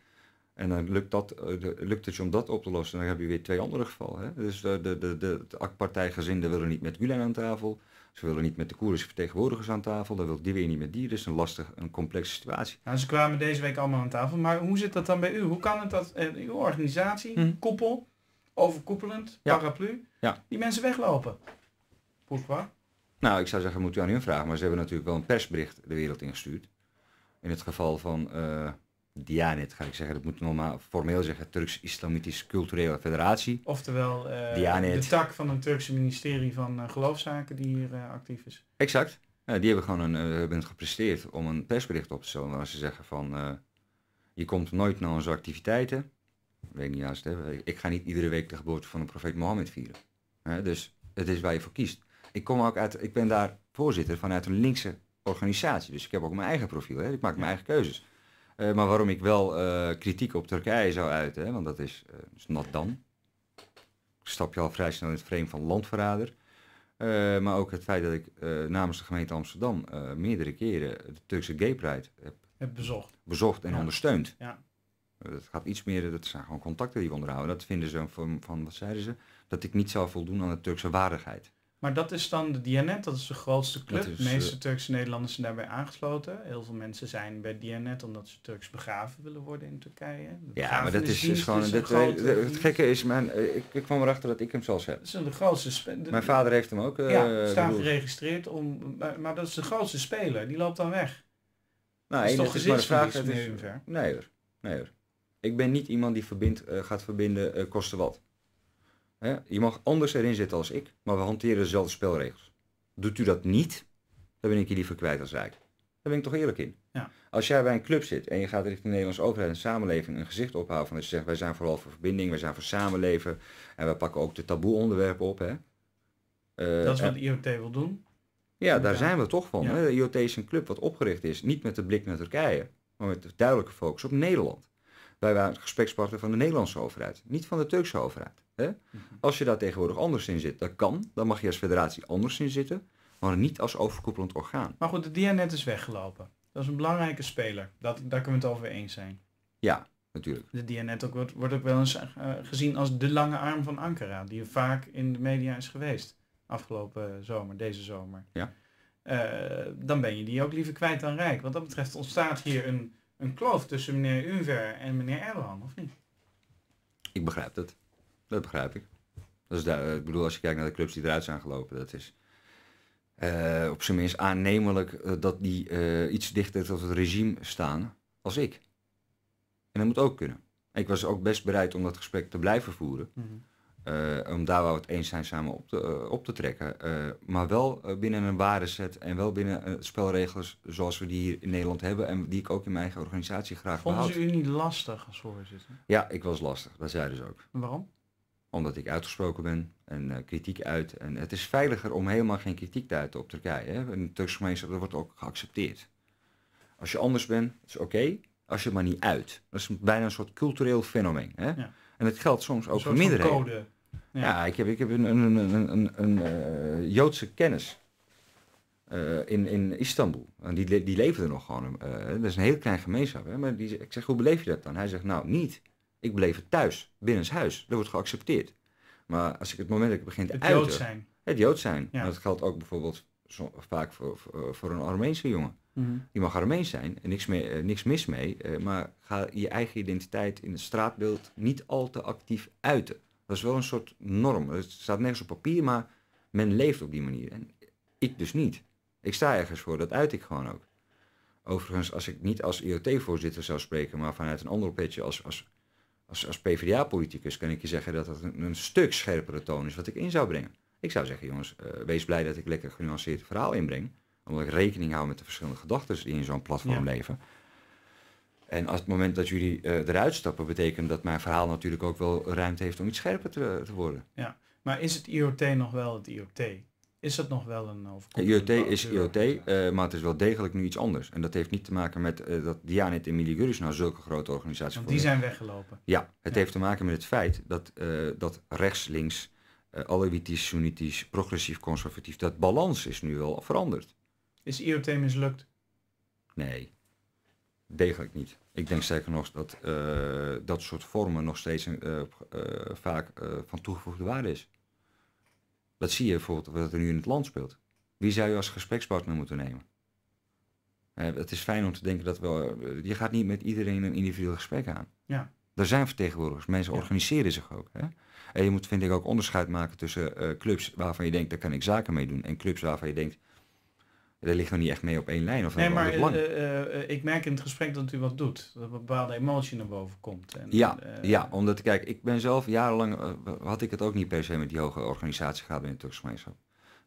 B: En dan lukt, dat, eh, lukt het je om dat op te lossen. En dan heb je weer twee andere gevallen. Hè? Dus de, de, de, de partijgezinden willen niet met Gulen aan tafel. Ze willen niet met de Koerdische vertegenwoordigers aan tafel, dan wil die weer niet met die. Dus een lastig, een complexe situatie.
A: Nou, ze kwamen deze week allemaal aan tafel, maar hoe zit dat dan bij u? Hoe kan het dat uh, uw organisatie, hm. koppel, overkoepelend, paraplu, die mensen weglopen? Pourquoi?
B: Nou, ik zou zeggen, moet u aan hun vragen, maar ze hebben natuurlijk wel een persbericht de wereld ingestuurd. In het geval van... Eh, Dianet, ga ik zeggen. Dat moet normaal formeel zeggen, Turks-Islamitische Culturele Federatie.
A: Oftewel uh, de tak van een Turkse ministerie van uh, Geloofszaken die hier eh, actief is.
B: Exact. die hebben gewoon een, hebben het gepresteerd om een persbericht op te stellen waar ze zeggen van je komt nooit naar onze activiteiten. Weet niet juist, hè? ik ga niet iedere week de geboorte van de profeet Mohammed vieren. Hè? dus het is waar je voor kiest. Ik, kom ook uit, ik ben daar voorzitter vanuit een linkse organisatie, dus ik heb ook mijn eigen profiel. Hè? Ik maak mijn eigen keuzes. Eh, maar waarom ik wel eh, kritiek op Turkije zou uiten, hè, want dat is, uh, nat dan. Stap je al vrij snel in het frame van landverrader. maar ook het feit dat ik namens de gemeente Amsterdam meerdere keren de Turkse Gay Pride heb, bezocht. bezocht en ondersteund. Ja. Dat gaat iets meer, dat zijn gewoon contacten die we onderhouden. Dat vinden ze van, van, wat zeiden ze, dat ik niet zou voldoen aan de Turkse waardigheid.
A: Maar dat is dan de Dianet, dat is de grootste club. de meeste eh, Turkse Nederlanders zijn daarbij aangesloten. Heel veel mensen zijn bij Dianet omdat ze Turks begraven willen worden in Turkije. Ja, maar dat is, is gewoon... Is dat, het
B: gekke is, mijn, eh, ik, ik, kwam erachter dat ik hem zelfs heb.
A: Dat de grootste... De, mijn vader heeft hem ook. Eh, ja, staan geregistreerd om... Maar, dat is de grootste speler, die loopt dan weg. Nou, dat is toch dat e
B: Nee hoor, nee hoor. Ik ben niet iemand die verbindt, gaat verbinden kosten wat. Hè? Je mag anders erin zitten als ik, maar we hanteren dezelfde spelregels. Doet u dat niet, dan ben ik je liever kwijt als rijk. Daar ben ik toch eerlijk in. Ja. Als jij bij een club zit en je gaat richting de Nederlandse overheid en samenleving een gezicht ophouden van dat je zegt wij zijn vooral voor verbinding, wij zijn voor samenleven en we pakken ook de taboe onderwerpen op. Hè? Eh, dat is wat de IOT wil doen. Ja, daar zijn we toch van. Hè? De IOT is een club wat opgericht is, niet met de blik naar Turkije, maar met de duidelijke focus op Nederland. Wij waren gesprekspartner van de Nederlandse overheid, niet van de Turkse overheid. Hè? Mhm. Als je daar tegenwoordig anders in zit, dat kan, dan mag je als federatie anders in zitten, maar niet als overkoepelend orgaan.
A: Maar goed, de Dianet is weggelopen. Dat is een belangrijke speler. Dat, daar kunnen we het over eens zijn.
B: Ja, natuurlijk.
A: De Dianet ook wordt, wordt ook wel eens eh, eh, gezien als de lange arm van Ankara, die er vaak in de media is geweest afgelopen eh, zomer, deze zomer. Ja. dan ben je die ook liever kwijt dan rijk. Wat dat betreft ontstaat hier een een kloof tussen meneer Unver en meneer Erdogan, of niet?
B: Ik begrijp dat. Dat begrijp ik. Dat is eh, ik bedoel, als je kijkt naar de clubs die eruit zijn gelopen, dat is uh, op zijn minst aannemelijk eh, dat die iets dichter tot het regime staan als ik. En dat moet ook kunnen. Ik was ook best bereid om dat gesprek te blijven voeren. Mhm. Eh, om daar waar we het eens zijn samen op te, eh, op te trekken. Eh, maar wel binnen een ware en wel binnen spelregels zoals we die hier in Nederland hebben en die ik ook in mijn eigen organisatie graag behoud. Vonden
A: ze u niet lastig als voorzitter?
B: Ja, ik was lastig. Dat zei dus ook. En waarom? omdat ik uitgesproken ben en kritiek uit. En het is veiliger om helemaal geen kritiek te uiten op Turkije. Hè? En de Turkse gemeenschap dat wordt ook geaccepteerd. Als je anders bent, is oké. als je het maar niet uit. Dat is bijna een soort cultureel fenomeen. Hè? Ja. En dat geldt soms ook voor minderheden. Code. Ja. ik, heb, ik heb een, een, een, een, een eh, Joodse kennis eh, in, in Istanbul. En die, die er nog gewoon. Eh, dat is een heel klein gemeenschap. Hè? Maar die, ik zeg, hoe beleef je dat dan? Hij zegt, nou niet. Ik beleef het thuis, binnenshuis. Dat wordt geaccepteerd. Maar als ik het moment dat ik begin te het Jood zijn. Het Jood zijn. Ja. Dat geldt ook bijvoorbeeld vaak voor, voor, een Armeense jongen. Mm Die mag Armeens zijn en niks, mee, niks mis mee. maar ga je eigen identiteit in het straatbeeld niet al te actief uiten. Dat is wel een soort norm. Het staat nergens op papier, maar men leeft op die manier. En ik dus niet. Ik sta ergens voor, dat uit ik gewoon ook. Overigens, als ik niet als IOT-voorzitter zou spreken, maar vanuit een ander petje als, als, als, als PvdA-politicus, kan ik je zeggen dat dat een, stuk scherpere toon is wat ik in zou brengen. Ik zou zeggen, jongens, eh, wees blij dat ik lekker genuanceerd verhaal inbreng. Omdat ik rekening hou met de verschillende gedachten die in zo'n platform leven. En als het moment dat jullie eh, eruit stappen, betekent dat mijn verhaal natuurlijk ook wel ruimte heeft om iets scherper te, te worden.
A: Ja, maar is het IoT nog wel het IoT? Is dat nog wel een
B: IoT is IoT, eh, maar het is wel degelijk nu iets anders. En dat heeft niet te maken met eh, dat Dianet en Juris nou zulke grote organisaties Want die zijn weggelopen. Ja, het heeft te maken met het feit dat, dat rechts, links, Alawitisch, sunnitisch, progressief, conservatief, dat balans is nu wel veranderd.
A: Is IoT mislukt?
B: Nee. Degelijk niet. Ik denk zeker nog dat eh, dat soort vormen nog steeds eh, eh, vaak van toegevoegde waarde is. Dat zie je bijvoorbeeld wat er nu in het land speelt. Wie zou je als gesprekspartner moeten nemen? het is fijn om te denken dat wel. je gaat niet met iedereen een individueel gesprek aan. Ja. Er zijn vertegenwoordigers. Mensen organiseren zich ook. Hè? En je moet, vind ik, ook onderscheid maken tussen clubs waarvan je denkt, daar kan ik zaken mee doen. En clubs waarvan je denkt, dat ligt nog niet echt mee op één lijn. Of nee, maar eh,
A: eh, eh, ik merk in het gesprek dat u wat doet. Dat een bepaalde emotie naar boven komt. En, ja, ja,
B: omdat kijk, ik ben zelf jarenlang, had ik het ook niet per se met die hoge organisatie gehad binnen de Turkse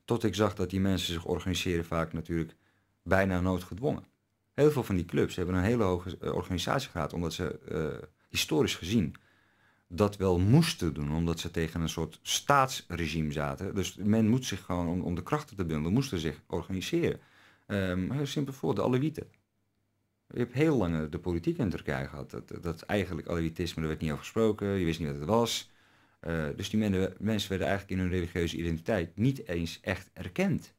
B: Tot ik zag dat die mensen zich organiseren vaak natuurlijk bijna noodgedwongen. Heel veel van die clubs hebben een hele hoge organisatiegraad, omdat ze historisch gezien dat wel moesten doen, omdat ze tegen een soort staatsregime zaten. Dus men moet zich gewoon, om, de krachten te bundelen, moesten zich organiseren. Um, simpel voor, de Alawieten. Je hebt heel lang de politiek in Turkije gehad. Dat, dat eigenlijk Alawitisme, er werd niet over gesproken, je wist niet wat het was. Eh, dus die mensen werden eigenlijk in hun religieuze identiteit niet eens echt erkend.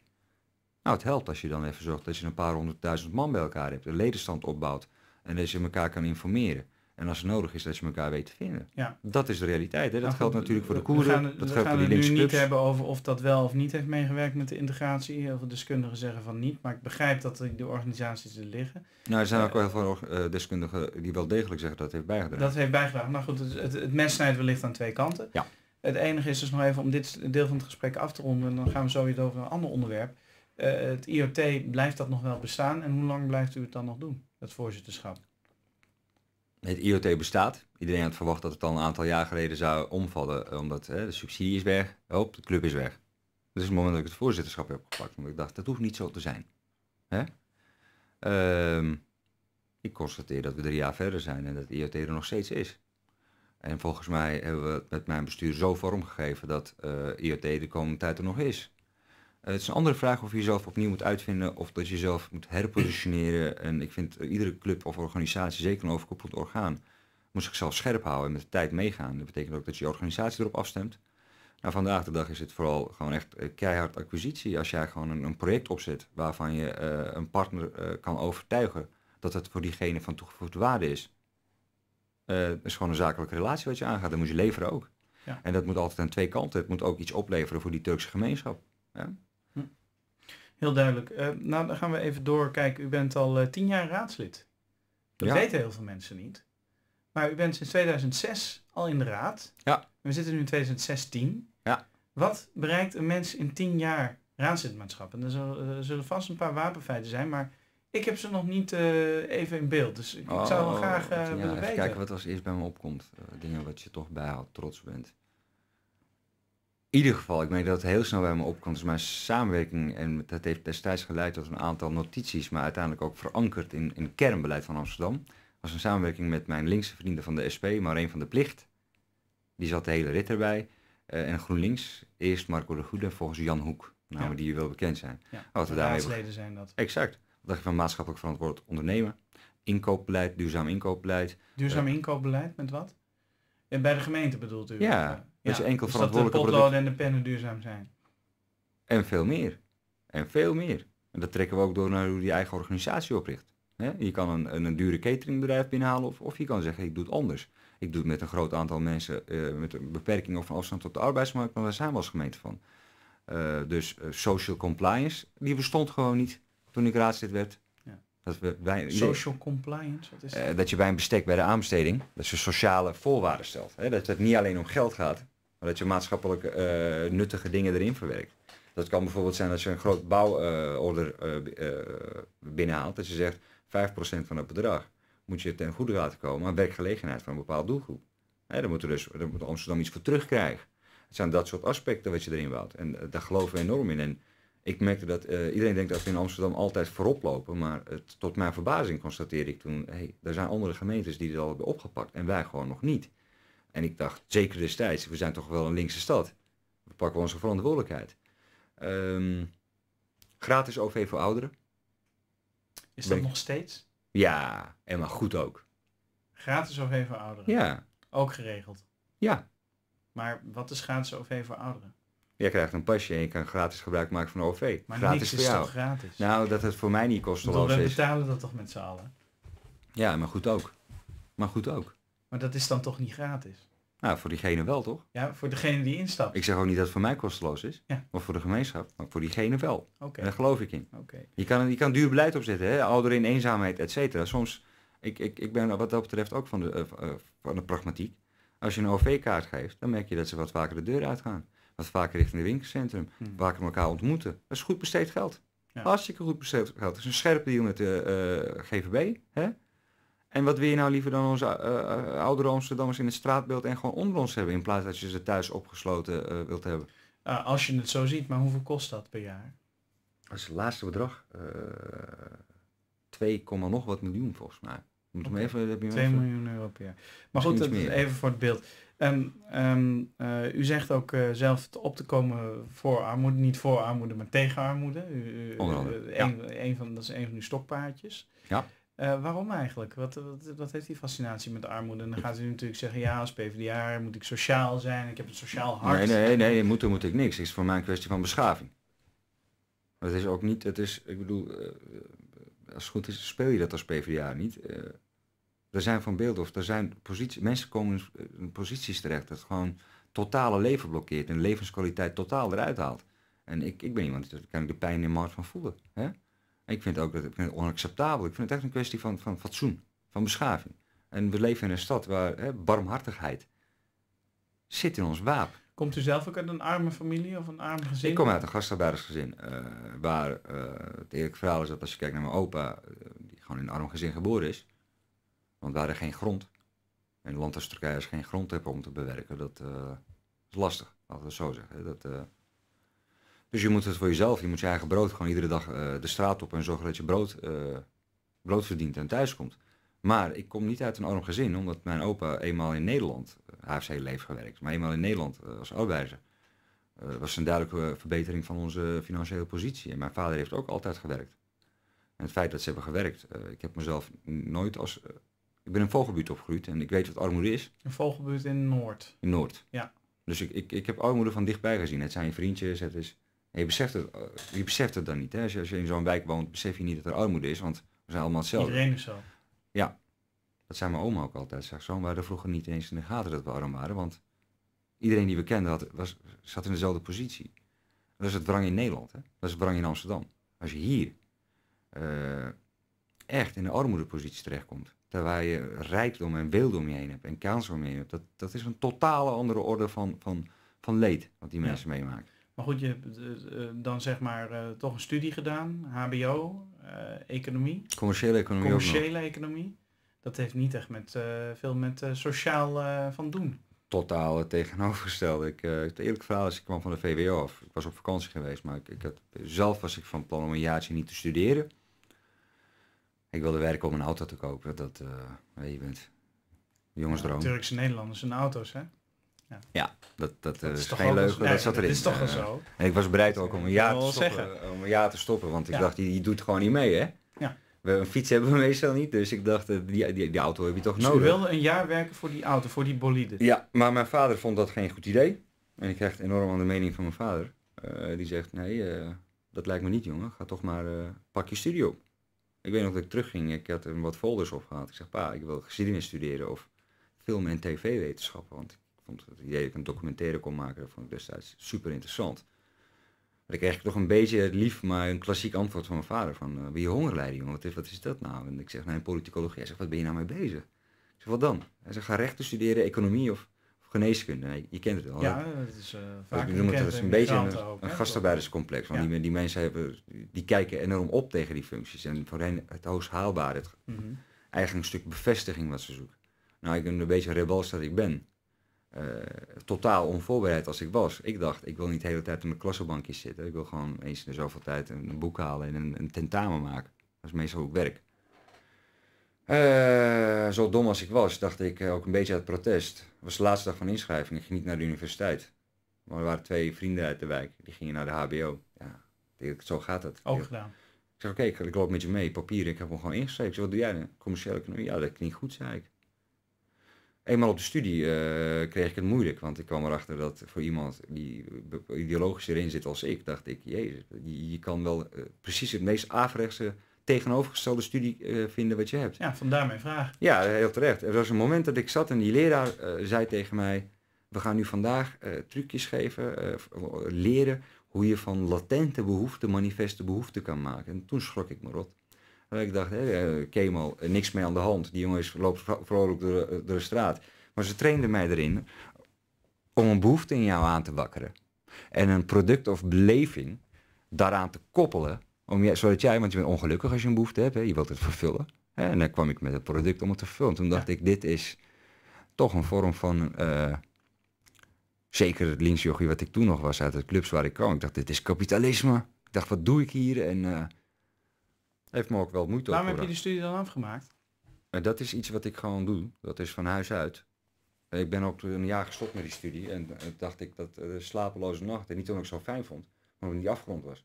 B: Nou, het helpt als je dan even zorgt dat je een paar honderdduizend man bij elkaar hebt, een ledenstand opbouwt en dat je elkaar kan informeren. En als het nodig is, dat je elkaar weet te vinden. Ja. Dat is de realiteit. Hè? Dat nou, geldt natuurlijk voor de koeren. dat geldt voor die We het nu niet hebben
A: over of dat wel of niet heeft meegewerkt met de integratie. Heel veel deskundigen zeggen van niet. Maar ik begrijp dat de organisaties er liggen.
B: Nou, er zijn ook eh, wel heel veel eh, deskundigen die wel degelijk zeggen dat het heeft bijgedragen. Dat
A: heeft bijgedragen. Nou goed, het, het, mes snijdt wellicht aan twee kanten. Ja. Het enige is dus nog even om dit deel van het gesprek af te ronden. En dan gaan we zo weer over een ander onderwerp. Eh, het IoT blijft dat nog wel bestaan. En hoe lang blijft u het dan nog doen, het voorzitterschap?
B: het IoT bestaat. Iedereen had verwacht dat het al een aantal jaar geleden zou omvallen, eh, omdat hè, de subsidie is weg, Hop, de club is weg. Dat is het moment dat ik het voorzitterschap heb gepakt, omdat ik dacht, dat hoeft niet zo te zijn. Hè? Ehm, ik constateer dat we drie jaar verder zijn en dat IoT er nog steeds is. En volgens mij hebben we het met mijn bestuur zo vormgegeven dat uh, IoT de komende tijd er nog is. Eh, het is een andere vraag of je jezelf opnieuw moet uitvinden of dat je jezelf moet herpositioneren. En ik vind eh, iedere club of organisatie, zeker een overkoepelend orgaan, moet zichzelf scherp houden en met de tijd meegaan. Dat betekent ook dat je je organisatie erop afstemt. Nou, vandaag de dag is het vooral gewoon echt eh, keihard acquisitie. Als jij gewoon een, een project opzet waarvan je een partner kan overtuigen dat het voor diegene van toegevoegde waarde is. Het is gewoon een zakelijke relatie wat je aangaat. Dan moet je leveren ook. Ja. En dat moet altijd aan twee kanten. Het moet ook iets opleveren voor die Turkse gemeenschap. Ja?
A: Heel duidelijk. Eh, nou, dan gaan we even door. Kijk, u bent al eh, tien jaar raadslid. Dat weten heel veel mensen niet. Maar u bent sinds 2006 al in de raad. Ja. We zitten nu in 2016. Ja. Wat bereikt een mens in tien jaar raadslidmaatschap? En eh, er zullen vast een paar wapenfeiten zijn, maar ik heb ze nog niet even in beeld. Dus ik zou wel oh, graag willen weten. kijken
B: wat als eerst bij me opkomt. dingen wat je toch bij al trots bent. In ieder geval, ik meen dat het heel snel bij me opkomt. dus mijn samenwerking. En dat heeft destijds geleid tot een aantal notities, maar uiteindelijk ook verankerd in, het kernbeleid van Amsterdam. was een samenwerking met mijn linkse vrienden van de SP, Marijn van de Plicht. Die zat de hele rit erbij. Eh, en GroenLinks, eerst Marco de Goede, volgens Jan Hoek. Namen nou, die je wel bekend zijn. Ja, wat we zijn dat. Exact. Wat dacht van maatschappelijk verantwoord ondernemen. Inkoopbeleid, duurzaam inkoopbeleid. Duurzaam eh,
A: inkoopbeleid met wat? En bij de gemeente bedoelt u? Ja, is enkel dus dat de en de pennen duurzaam zijn.
B: En veel meer. En veel meer. En dat trekken we ook door naar hoe je eigen organisatie opricht. Je kan een, een, een, dure cateringbedrijf binnenhalen of, of je kan zeggen ik doe het anders. Ik doe het met een groot aantal mensen eh, met een beperking of een afstand tot de arbeidsmarkt, maar daar zijn we als gemeente van. Eh, dus eh, social compliance, die bestond gewoon niet toen ik raadslid werd. Dat we Social compliance, is eh, dat? dat je bij een bestek bij de aanbesteding, dat je sociale voorwaarden stelt. Hè? Dat het niet alleen om geld gaat, maar dat je maatschappelijk eh, nuttige dingen erin verwerkt. Dat kan bijvoorbeeld zijn dat je een groot bouworder eh, binnenhaalt. Dat je zegt 5% van het bedrag moet je ten goede laten komen aan werkgelegenheid van een bepaald doelgroep. Hè, dan moet dus dan moet Amsterdam iets voor terugkrijgen. Het zijn dat soort aspecten wat je erin wilt. En daar geloven we enorm in. En ik merkte dat eh, iedereen denkt dat we in Amsterdam altijd voorop lopen, maar het, tot mijn verbazing constateerde ik toen, hé, hey, er zijn andere gemeentes die dit al hebben opgepakt en wij gewoon nog niet. En ik dacht, zeker destijds, we zijn toch wel een linkse stad. We pakken onze verantwoordelijkheid. Ehm, gratis OV voor ouderen. Is dat nog steeds? Ja, en maar goed ook.
A: Gratis OV voor ouderen? Ja. Ook geregeld? Ja. Maar wat is gratis OV voor ouderen?
B: Jij krijgt een pasje en je kan gratis gebruik maken van OV. Maar gratis is jou. toch gratis? Nou, dat het voor mij niet kosteloos is. We betalen
A: dat toch met z'n allen?
B: Ja, maar goed ook. Maar goed ook.
A: Maar dat is dan toch niet gratis?
B: Nou, voor diegene wel, toch? Ja, voor degene die instapt. Ik zeg ook niet dat het voor mij kosteloos is. Ja. Of voor de gemeenschap. Maar voor diegene wel. Oké. Daar geloof ik in. Oké. Je, kan, je kan duur beleid opzetten. Hè? Ouder in eenzaamheid, et cetera. Soms, ik, ik, ik ben wat dat betreft ook van de, eh, van de pragmatiek. Als je een OV-kaart geeft, dan merk je dat ze wat vaker de deur uitgaan wat vaker richting de winkelcentrum, hmm. waar we elkaar ontmoeten. Dat is goed besteed geld. Hartstikke goed besteed geld. is een scherpe deal met de eh, GVB. Hè? En wat wil je nou liever dan onze uh, eh, eh, oudere Amsterdammers in het straatbeeld en gewoon onder ons hebben, in plaats dat je ze thuis opgesloten wilt hebben? als je het zo
A: ziet, maar hoeveel kost dat per jaar?
B: Dat is het laatste bedrag. 2, nog wat miljoen volgens mij. Moet okay. even, heb je 2 miljoen euro per jaar. Maar goed, even
A: voor het beeld. En ehm, eh, u zegt ook uh, zelf op te komen voor armoede, niet voor armoede, maar tegen armoede. U, eh, een, van, dat is een van uw stokpaardjes. Ja. waarom eigenlijk? Wat, wat, wat, heeft die fascinatie met armoede? En dan gaat u natuurlijk zeggen, ja, als PvdA moet ik sociaal zijn, ik heb een sociaal hart. Nee,
B: nee, nee, moeten moet ik niks. Het is voor mij een kwestie van beschaving. het is ook niet, het is, ik bedoel, als het goed is speel je dat als PvdA niet. Er zijn Van Beeldhof, er zijn posities, mensen komen eh, in posities terecht dat gewoon totale leven blokkeert en levenskwaliteit totaal eruit haalt. En ik, ik ben iemand, daar kan ik de pijn in mijn hart van voelen. Hè? En ik vind het ook dat, ik vind het onacceptabel. Ik vind het echt een kwestie van, van fatsoen, van beschaving. En we leven in een stad waar hè, barmhartigheid zit in ons wapen.
A: Komt u zelf ook uit een arme familie of een arm gezin? Ik kom uit een
B: gastarbeidersgezin. Eh, waar eh, het eerlijk verhaal is dat als je kijkt naar mijn opa, die gewoon in een arm gezin geboren is. Want daar hadden geen grond. En het land als Turkije is geen grond hebben om te bewerken, dat eh, is lastig, laten we het zo zeggen. Dat, eh, dus je moet het voor jezelf, je moet je eigen brood gewoon iedere dag eh, de straat op en zorgen dat je brood, brood verdient en thuis komt. Maar ik kom niet uit een arm gezin, omdat mijn opa eenmaal in Nederland, HFC leef gewerkt, maar eenmaal in Nederland als arbeider, was een duidelijke verbetering van onze financiële positie. En mijn vader heeft ook altijd gewerkt. En het feit dat ze hebben gewerkt, ik heb mezelf nooit als ik ben een vogelbuurt opgegroeid en ik weet wat armoede is.
A: Een vogelbuurt in Noord.
B: In Noord. Ja. Dus ik, ik, ik heb armoede van dichtbij gezien. Het zijn je vriendjes, het is... Je beseft het, eh, je beseft het dan niet. Hè? Als, je, in zo'n wijk woont, besef je niet dat er armoede is, want we zijn allemaal hetzelfde. Iedereen is zo. Ja. Dat zijn mijn oma ook altijd, Zeg, zo. Maar we vroeger niet eens in de gaten dat we arm waren, want iedereen die we kenden had, was, zat in dezelfde positie. Dat is het drang in Nederland, hè? dat is het drang in Amsterdam. Als je hier eh, echt in de armoedepositie terechtkomt, Terwijl je rijkdom en weelde om je heen hebt en kans om je heen hebt. Dat, dat is een totale andere orde van, van, van leed wat die mensen meemaken.
A: Maar goed, je hebt eh, eh, dan zeg maar eh, toch een studie gedaan, HBO, economie.
B: Commerciële economie. Commerciële
A: economie. Dat heeft niet echt met, veel met sociaal van doen.
B: Totaal tegenovergesteld. Ik, het eerlijke verhaal is, ik kwam van de VWO af. Ik was op vakantie geweest, maar ik, ik zelf was ik van plan om een jaartje niet te studeren. Ik wilde werken om een auto te kopen. Dat, uh, je bent jongensdroom.
A: Turkse Nederlanders en auto's, hè? Ja, ja
B: dat, dat, eh, is, is geen leuk. dat zat erin. is toch wel eh, zo. En ik was bereid ook om een jaar, te stoppen, zeggen. om een jaar te stoppen, want ik dacht, die doet gewoon niet mee, hè? Ja. We, een fiets hebben we meestal niet, dus ik dacht, die, die, die auto heb je toch dus nodig. Dus wilde
A: een jaar werken voor die auto, voor die bolide? Ja,
B: maar mijn vader vond dat geen goed idee. En ik kreeg enorm aan de mening van mijn vader. die zegt, nee, dat lijkt me niet jongen, ga toch maar, pak je studio. Ik weet nog dat ik terugging, ik had een wat folders opgehaald. Ik zeg, pa, ik wil geschiedenis studeren of film- en tv-wetenschappen. Want ik vond het idee dat ik een documentaire kon maken, dat vond ik destijds super interessant. Maar dan kreeg ik toch een beetje lief, maar een klassiek antwoord van mijn vader. Van, uh, eh, ben je hongerleiding? Wat is, wat is dat nou? En ik zeg, nee, politicologie. Hij zegt, wat ben je nou mee bezig? Ik zeg, wat dan? Hij zegt, ga rechten studeren, economie of geneeskunde. je, kent het al. Ja, dat is eh, vaak het, een beetje een, gastarbeiderscomplex. Want die, die, mensen hebben, die kijken enorm op tegen die functies. En voor hen het hoogst haalbare, het, mhm. eigenlijk een stuk bevestiging wat ze zoeken. Nou, ik ben een beetje rebels dat ik ben. Eh, totaal onvoorbereid als ik was. Ik dacht, ik wil niet de hele tijd in mijn klassenbankje zitten. Ik wil gewoon eens in zoveel tijd een, boek halen en een, een tentamen maken. Dat is meestal hoe ik werk. Eh, zo dom als ik was, dacht ik eh, ook een beetje uit protest. Het was de laatste dag van inschrijving. Ik ging niet naar de universiteit. Maar er waren twee vrienden uit de wijk. Die gingen naar de HBO. Ja, ik, zo gaat het. Ook gedaan. Ik zeg oké, okay, ik, loop met je mee. Papieren, ik heb hem gewoon ingeschreven. Ik zei, wat doe jij dan? Nou? Commerciële economie? Ja, dat klinkt goed, zei ik. Eenmaal op de studie eh, kreeg ik het moeilijk. Want ik kwam erachter dat voor iemand die ideologisch erin zit als ik, dacht ik, jezus, je, je kan wel precies het meest averechtse tegenovergestelde studie eh, vinden wat je hebt. Ja, vandaar mijn vraag. Ja, heel terecht. Er was een moment dat ik zat en die leraar eh, zei tegen mij, we gaan nu vandaag eh, trucjes geven, leren hoe je van latente behoeften manifeste behoeften kan maken. En toen schrok ik me rot. ik dacht, hè, chemo, niks mee aan de hand. Die jongen loopt vrolijk door, door de straat. Maar ze trainden mij erin om een behoefte in jou aan te wakkeren. En een product of beleving daaraan te koppelen om je, zodat jij, want je bent ongelukkig als je een behoefte hebt, hè, je wilt het vervullen. Hè, en dan kwam ik met het product om het te vervullen. Toen dacht ik, dit is toch een vorm van, eh, zeker het linksjochie wat ik toen nog was uit de clubs waar ik kwam. Ik dacht, dit is kapitalisme. Ik dacht, wat doe ik hier? En eh, heeft me ook wel moeite Waarom heb je de studie
A: dan afgemaakt?
B: En eh, dat is iets wat ik gewoon doe. Dat is van huis uit. Ik ben ook een jaar gestopt met die studie en dacht ik dat de slapeloze nachten en niet omdat ik zo fijn vond, maar omdat ik niet afgerond was.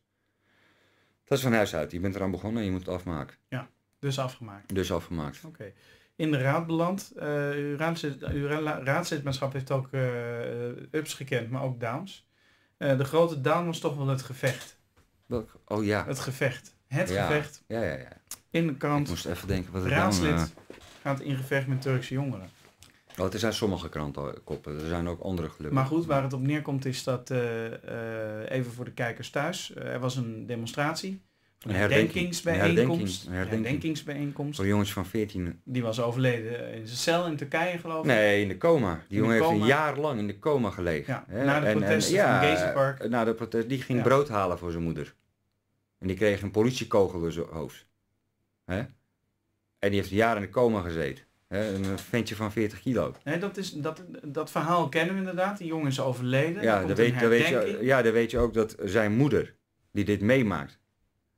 B: Dat is van huis uit. Je bent eraan begonnen en je moet het afmaken.
A: Ja, dus afgemaakt. Dus afgemaakt. Oké. In de raad beland. Uh, uw, raadzit, uw raadslidmaatschap heeft ook eh, ups gekend, maar ook downs. Eh, de grote down was toch wel het gevecht.
B: Welk? Oh ja. Het gevecht. Het gevecht. Ja, ja, ja.
A: In de krant. Ik moest even denken wat het raadslid gaat in gevecht met Turkse jongeren.
B: Oh, is zijn sommige krantenkoppen, er zijn ook andere gelukkig. Maar
A: goed, waar het op neerkomt is dat, eh, eh, even voor de kijkers thuis, eh, er was een demonstratie. Een herdenkingsbijeenkomst. Een herdenkingsbijeenkomst.
B: Voor jongens van 14.
A: Die was overleden in zijn cel in Turkije geloof ik. Nee,
B: in de coma. Die jongen heeft een jaar lang in de coma gelegen. Ja, na de protesten en, ja, van Na de protest, die ging brood halen voor zijn moeder. En die kreeg een politiekogel door zijn hoofd. En die heeft een jaar in de coma gezeten een eh, ventje van 40 kilo.
A: Nee, dat, is, dat, dat verhaal kennen we inderdaad. Die jongen is overleden. Ja, dan weet, weet je,
B: ja, dan weet je ook dat zijn moeder, die dit meemaakt.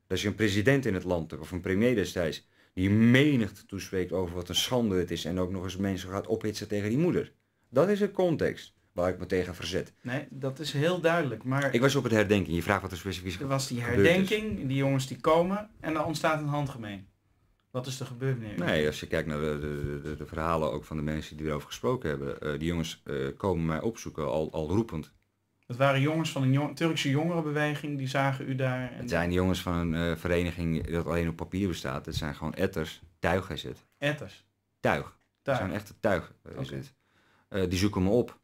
B: Dat je een president in het land, of een premier destijds. Die menigte toespreekt over wat een schande het is. En ook nog eens mensen gaat ophitsen tegen die moeder. Dat is het context waar ik me tegen verzet.
A: Nee, dat is heel duidelijk. Maar ik
B: was op het herdenking. Je vraagt wat er specifiek is. Er was die herdenking,
A: die jongens die komen en dan ontstaat een handgemeen. Wat is er gebeurd nu? Nee,
B: als je kijkt naar de, de, de, verhalen ook van de mensen die erover gesproken hebben. Eh, die jongens eh, komen mij opzoeken, al, al roepend.
A: Het waren jongens van een Turkse jongerenbeweging, die zagen u daar. En... Het zijn
B: jongens van een eh, vereniging dat alleen op papier bestaat. Het zijn gewoon etters, tuig is het. Etters? Tuig. Het zijn echte tuig is het. die zoeken me op.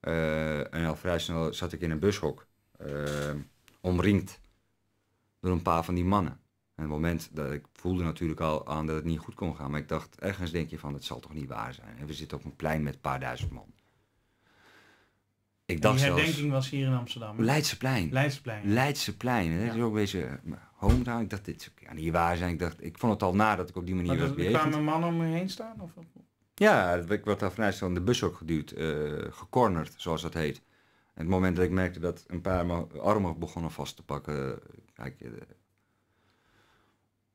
B: en al vrij snel zat ik in een bushok. omringd door een paar van die mannen. En het moment dat ik voelde natuurlijk al aan dat het niet goed kon gaan. Maar ik dacht, ergens denk je van, het zal toch niet waar zijn. En we zitten op een plein met een paar duizend man. Ik dacht die herdenking
A: was hier in Amsterdam. Leidseplein.
B: Leidseplein. Leidseplein. Dat is ook deze home. Ik dacht, dit zou niet waar zijn. Ik dacht, ik vond het al na dat ik op die manier maar was bezig. kwamen
A: mannen om me heen staan? Of?
B: Ja, ik werd daar vanuit van de bus ook geduwd. Uh, gecornerd, zoals dat heet. En het moment dat ik merkte dat een paar armen begonnen vast te pakken. Kijk, eh,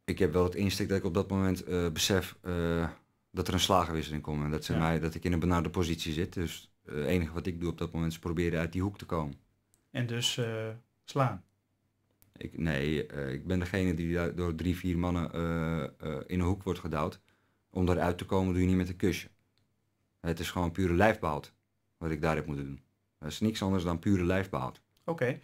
B: ik heb wel het insteek dat ik op dat moment eh, besef eh, dat er een slagenwisseling komt. En dat, ze mij, dat ik in een benarde positie zit. Dus eh, het enige wat ik doe op dat moment is proberen uit die hoek te komen.
A: En dus slaan?
B: Ik, nee, ik ben degene die door drie, vier mannen in een hoek wordt gedouwd. Om daaruit te komen doe je niet met een kusje. Het is gewoon pure lijfbehoud wat ik daar heb moeten doen. Dat is niks anders dan pure lijfbehoud.
A: Oké.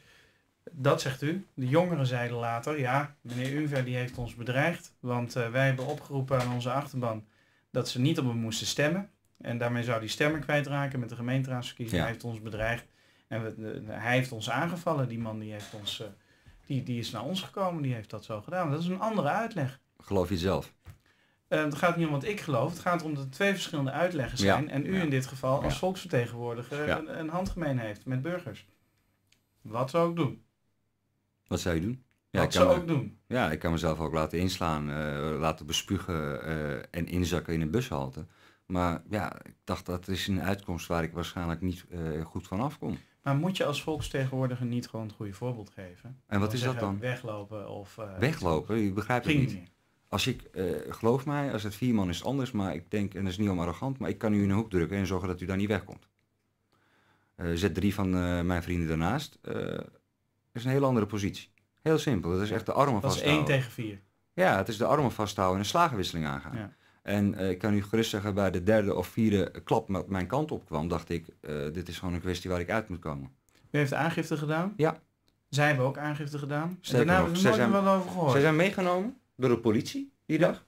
A: Dat zegt u. De jongeren zeiden later, ja, meneer Unver die heeft ons bedreigd, want eh, wij hebben opgeroepen aan onze achterban dat ze niet op hem moesten stemmen. En daarmee zou die stemmen kwijtraken met de gemeenteraadsverkiezingen. Hij heeft ons bedreigd en hij heeft ons aangevallen. Die man die, heeft ons, eh, die, die is naar ons gekomen, die heeft dat zo gedaan. Dat is een andere uitleg.
B: Geloof je zelf?
A: Eh, het gaat niet om wat ik geloof. Het gaat om dat er twee verschillende uitleggen zijn. En u in dit geval als volksvertegenwoordiger een, een handgemeen heeft met burgers. Wat zou ik doen?
B: Wat zou je doen? Ja, Wat ik zou ook doen? Ja, ik kan mezelf ook laten inslaan, eh, laten bespugen eh, en inzakken in een bushalte. Maar ja, ik dacht dat is een uitkomst waar ik waarschijnlijk niet eh, goed van afkom.
A: Maar moet je als volksvertegenwoordiger niet gewoon het goede voorbeeld geven? En wat is dat dan? Weglopen of... Uh, weglopen?
B: Je begrijp het niet. Als ik, geloof mij, als het vier man is anders, maar ik denk, en dat is niet om arrogant, maar ik kan u in een hoek drukken en zorgen dat u daar niet wegkomt. Uh, zet drie van mijn vrienden daarnaast is een heel andere positie. Heel simpel. Dat is echt de armen vasthouden. Dat is één tegen vier. Ja, het is de armen vasthouden en een slagenwisseling aangaan. Ja. En eh, ik kan u gerust zeggen, bij de derde of vierde klap met mijn kant op kwam, dacht ik, eh, dit is gewoon een kwestie waar ik uit moet komen.
A: U heeft aangifte gedaan? Ja. Zij hebben ook aangifte gedaan. Zeker daarna hebben we nooit zijn, meer over gehoord. Zij zijn
B: meegenomen door de politie die dag.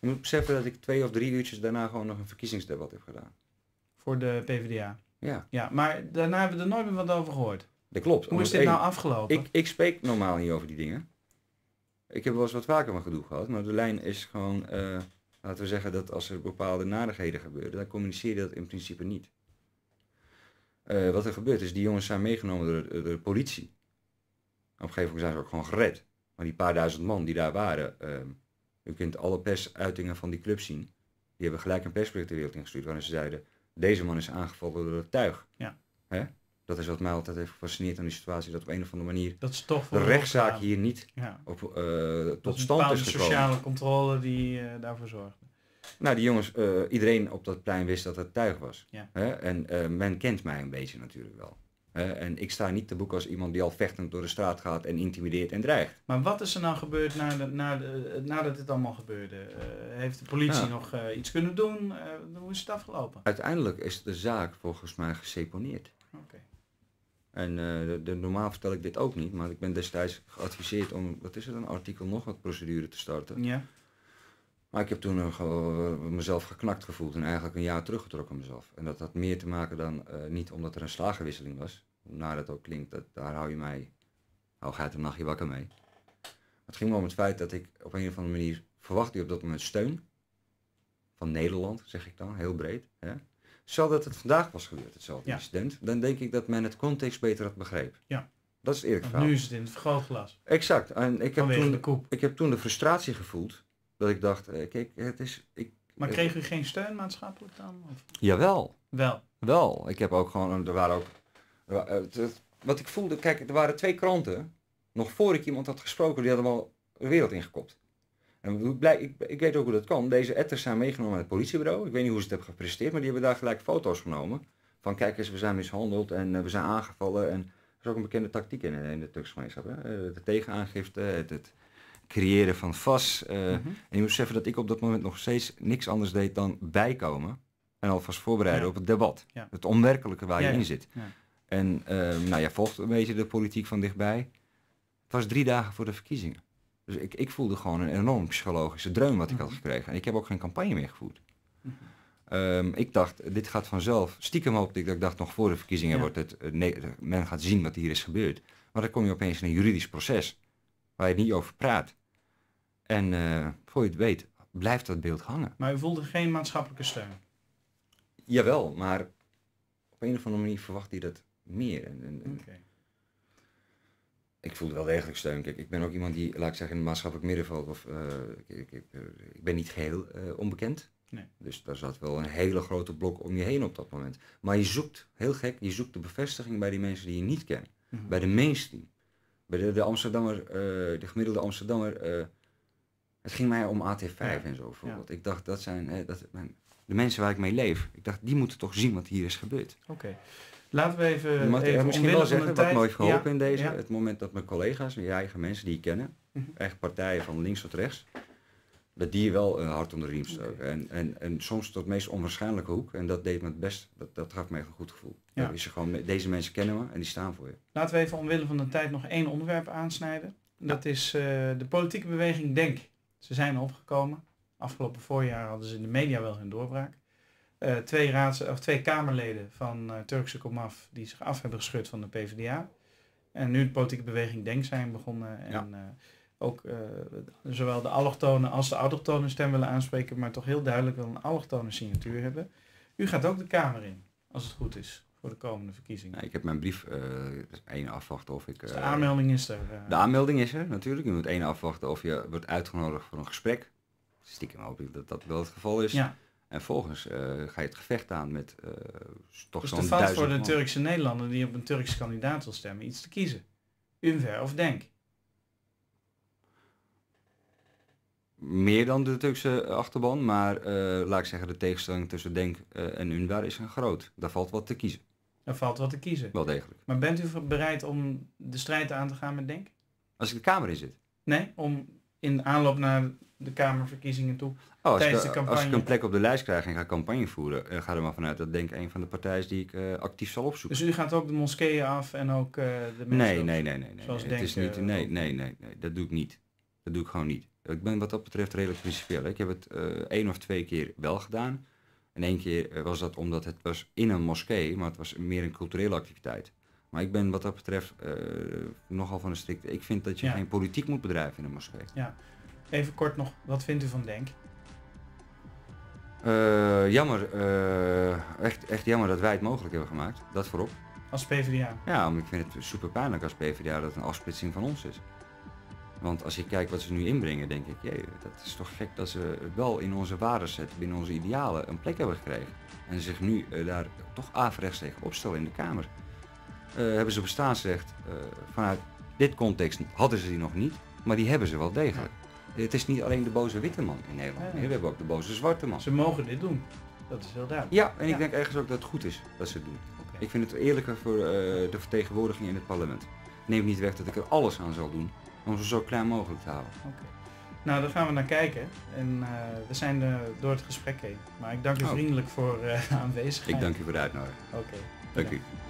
B: Je moet beseffen dat ik twee of drie uurtjes daarna gewoon nog een verkiezingsdebat heb gedaan.
A: Voor de PvdA? Ja. Ja, maar daarna hebben we er nooit meer wat over gehoord?
B: Dat klopt. Hoe is dit nou afgelopen? Ik, ik spreek normaal niet over die dingen. Ik heb wel eens wat vaker mijn gedoe gehad, maar de lijn is gewoon, eh, laten we zeggen dat als er bepaalde nadigheden gebeuren, dan communiceer je dat in principe niet. Eh, wat er gebeurt is, die jongens zijn meegenomen door, de politie. Op een gegeven moment zijn ze ook gewoon gered. Maar die paar duizend man die daar waren, eh, u kunt alle persuitingen van die club zien. Die hebben gelijk een persbericht de wereld ingestuurd waarin ze zeiden, deze man is aangevallen door het tuig. Ja. Hè? dat is wat mij altijd heeft gefascineerd aan die situatie. Dat op een of andere manier dat is toch de rechtszaak hier niet op, eh, tot stand is gekomen. sociale
A: controle die eh, daarvoor zorgde.
B: Nou, die jongens, eh, iedereen op dat plein wist dat het tuig was. Ja. Hè? En men kent mij een beetje natuurlijk wel. en ik sta niet te boek als iemand die al vechtend door de straat gaat en intimideert en dreigt.
A: Maar wat is er nou gebeurd na de, na de, nadat dit allemaal gebeurde? heeft de politie nog iets kunnen doen? hoe is het afgelopen?
B: Uiteindelijk is de zaak volgens mij geseponeerd. Oké. En eh, de, normaal vertel ik dit ook niet, maar ik ben destijds geadviseerd om, wat is het, een artikel nog wat procedure te starten. Ja. Maar ik heb toen eh, eh, mezelf geknakt gevoeld en eigenlijk een jaar teruggetrokken mezelf. En dat had meer te maken dan niet omdat er een slagenwisseling was. Hoe naar dat ook klinkt, daar hou je mij, hou gaat een nachtje wakker mee. Het ging wel om het feit dat ik op een of andere manier verwachtte op dat moment steun. Van Nederland, zeg ik dan, heel breed. Hè? Stel dat het vandaag was gebeurd, hetzelfde ja. incident, dan denk ik dat men het context beter had begrepen. Ja. Dat is eerlijk verhaal. Nu is het in het vergrootglas. Exact. En ik heb, toen, de koep. ik heb toen de frustratie gevoeld dat ik dacht, eh, kijk, het is... Ik, maar kreeg
A: u geen steun maatschappelijk dan? Of?
B: Jawel. Wel? Wel. Ik heb ook gewoon, er waren ook... Eh, wat ik voelde, kijk, er waren twee kranten, nog voor ik iemand had gesproken, die hadden wel de wereld ingekopt. En ik, ik, weet ook hoe dat kan. Deze etters zijn meegenomen naar het politiebureau. Ik weet niet hoe ze het hebben gepresteerd, maar die hebben daar gelijk foto's genomen. Van kijk eens, we zijn mishandeld en eh, we zijn aangevallen. En dat is ook een bekende tactiek in, eh, in de Turkse gemeenschap. Hè? de eh, tegenaangifte, het, het, creëren van VAS. Mhm. En je moet beseffen dat ik op dat moment nog steeds niks anders deed dan bijkomen. En alvast voorbereiden op het debat. Het onwerkelijke waar je in zit. En ehm, nou, jij volgt een beetje de politiek van dichtbij. Het was drie dagen voor de verkiezingen. Dus ik, ik voelde gewoon een enorm psychologische dreun wat ik had mhm. gekregen. En ik heb ook geen campagne meer gevoerd. Mhm. Ehm, ik dacht, dit gaat vanzelf. Stiekem hoopte ik dat ik dacht, nog voor de verkiezingen wordt het, eh, nee, eh, men gaat zien wat hier is gebeurd. Maar dan kom je opeens in een juridisch proces waar je niet over praat. En eh, voor je het weet, blijft dat beeld hangen.
A: Maar u voelde geen maatschappelijke steun?
B: Jawel, maar op een of andere manier verwacht hij dat meer. En, en, ik voelde wel degelijk steun. Kijk, ik ben ook iemand die, laat ik zeggen, in het maatschappelijk middenveld. Of, eh, ik, ik, eh, ik, ben niet geheel eh, onbekend. Nee. Dus daar zat wel een hele grote blok om je heen op dat moment. Maar je zoekt, heel gek, je zoekt de bevestiging bij die mensen die je niet kent. Mhm. Bij de mainstream. Bij de, de Amsterdammer, de gemiddelde Amsterdammer het ging mij om AT5 en zo bijvoorbeeld. Ik dacht, dat zijn dat, mijn, de mensen waar ik mee leef. Ik dacht, die moeten toch zien wat hier is gebeurd.
A: Oké. Laten we even. Mag even misschien wel zeggen, wat mooi geholpen in deze. Het
B: moment dat mijn collega's, mijn eigen mensen die ik kennen, mhm. echt partijen van links tot rechts, dat die wel een eh, hard onder de riem stoken. En, en, en soms tot de meest onwaarschijnlijke hoek. En dat deed me het best. Dat, dat gaf mij een goed gevoel. Ja. is is gewoon, deze mensen kennen we en die staan voor je.
A: Laten we even omwille van de tijd nog één onderwerp aansnijden. Dat is eh, de politieke beweging Denk. Ze zijn opgekomen. Afgelopen voorjaar hadden ze in de media wel hun doorbraak. Eh, twee, raads, of twee Kamerleden van eh, Turkse Komaf die zich af hebben geschud van de PvdA. En nu de politieke beweging Denk zijn begonnen. En eh, ook zowel de allochtonen als de autochtone stem willen aanspreken, maar toch heel duidelijk wel een allochtone signatuur hebben. U gaat ook de Kamer in, als het goed is voor de komende verkiezingen? Nou, ik heb mijn brief uh,
B: één afwachten of ik... Dus de eh, aanmelding is er? Eh. De aanmelding is er, natuurlijk. Je moet één afwachten of je wordt uitgenodigd voor een gesprek. Stiekem hoop ik dat dat wel het geval is. Ja. En volgens ga je het gevecht aan met toch dus zo'n duizend voor de
A: Turkse Nederlander die op een Turkse kandidaat wil stemmen iets te kiezen? Unver of Denk?
B: meer dan de Turkse achterban, maar laat ik zeggen, de tegenstelling tussen Denk en Unver is een groot. Daar valt wat te kiezen.
A: Er valt wat te kiezen. Wel degelijk. Maar bent u bereid om de strijd aan te gaan met Denk?
B: Als ik de Kamer in zit?
A: Nee, om in aanloop naar de Kamerverkiezingen toe. Oh, als, ik, als ik een
B: plek op de lijst krijg en ga campagne voeren, eh, ga er maar vanuit dat denk een van de partijen die ik eh, actief zal opzoeken. Dus u gaat
A: ook de moskeeën af en ook eh, de mensen. Nee,
B: nee, nee, nee, nee. Zoals nee, denk, het is niet, nee, nee, nee, nee, dat doe ik niet. Dat doe ik gewoon niet. Ik ben wat dat betreft redelijk principieel. Ik heb het één of twee keer wel gedaan. In één keer eh, was dat omdat het was in een moskee, maar het was meer een culturele activiteit. Maar ik ben wat dat betreft eh, nogal van een strikte. Ik vind dat je geen politiek moet bedrijven in een moskee.
A: Ja. Even kort nog, wat vindt u van Denk?
B: Eh, jammer, echt, echt jammer dat wij het mogelijk hebben gemaakt. Dat voorop.
A: Als PvdA?
B: Ja, want ik vind het super pijnlijk als PvdA dat een afsplitsing van ons is. Want als je kijkt wat ze nu inbrengen, denk ik, dat is toch gek dat ze wel in onze zetten, binnen onze idealen, een plek hebben gekregen. En zich nu eh, daar toch averechts tegen opstellen in de Kamer. Eh, hebben ze bestaansrecht eh, vanuit dit context hadden ze die nog niet, maar die hebben ze wel degelijk. Het is niet alleen de boze witte man in Nederland, we hebben ook de boze zwarte man. Ze mogen
A: dit doen, dat is heel duidelijk. Ja, en ik denk
B: ergens ook dat het goed is dat ze het doen. Ik vind het eerlijker voor de vertegenwoordiging in het parlement. Neem niet weg dat ik er alles aan zal doen om ze zo klein mogelijk te houden. Okay.
A: Nou, daar gaan we naar kijken. En eh, we zijn er door het gesprek heen. Maar ik dank u oh. vriendelijk voor eh, de aanwezigheid. Ik dank u voor de
B: uitnodiging. Oké. Dank u.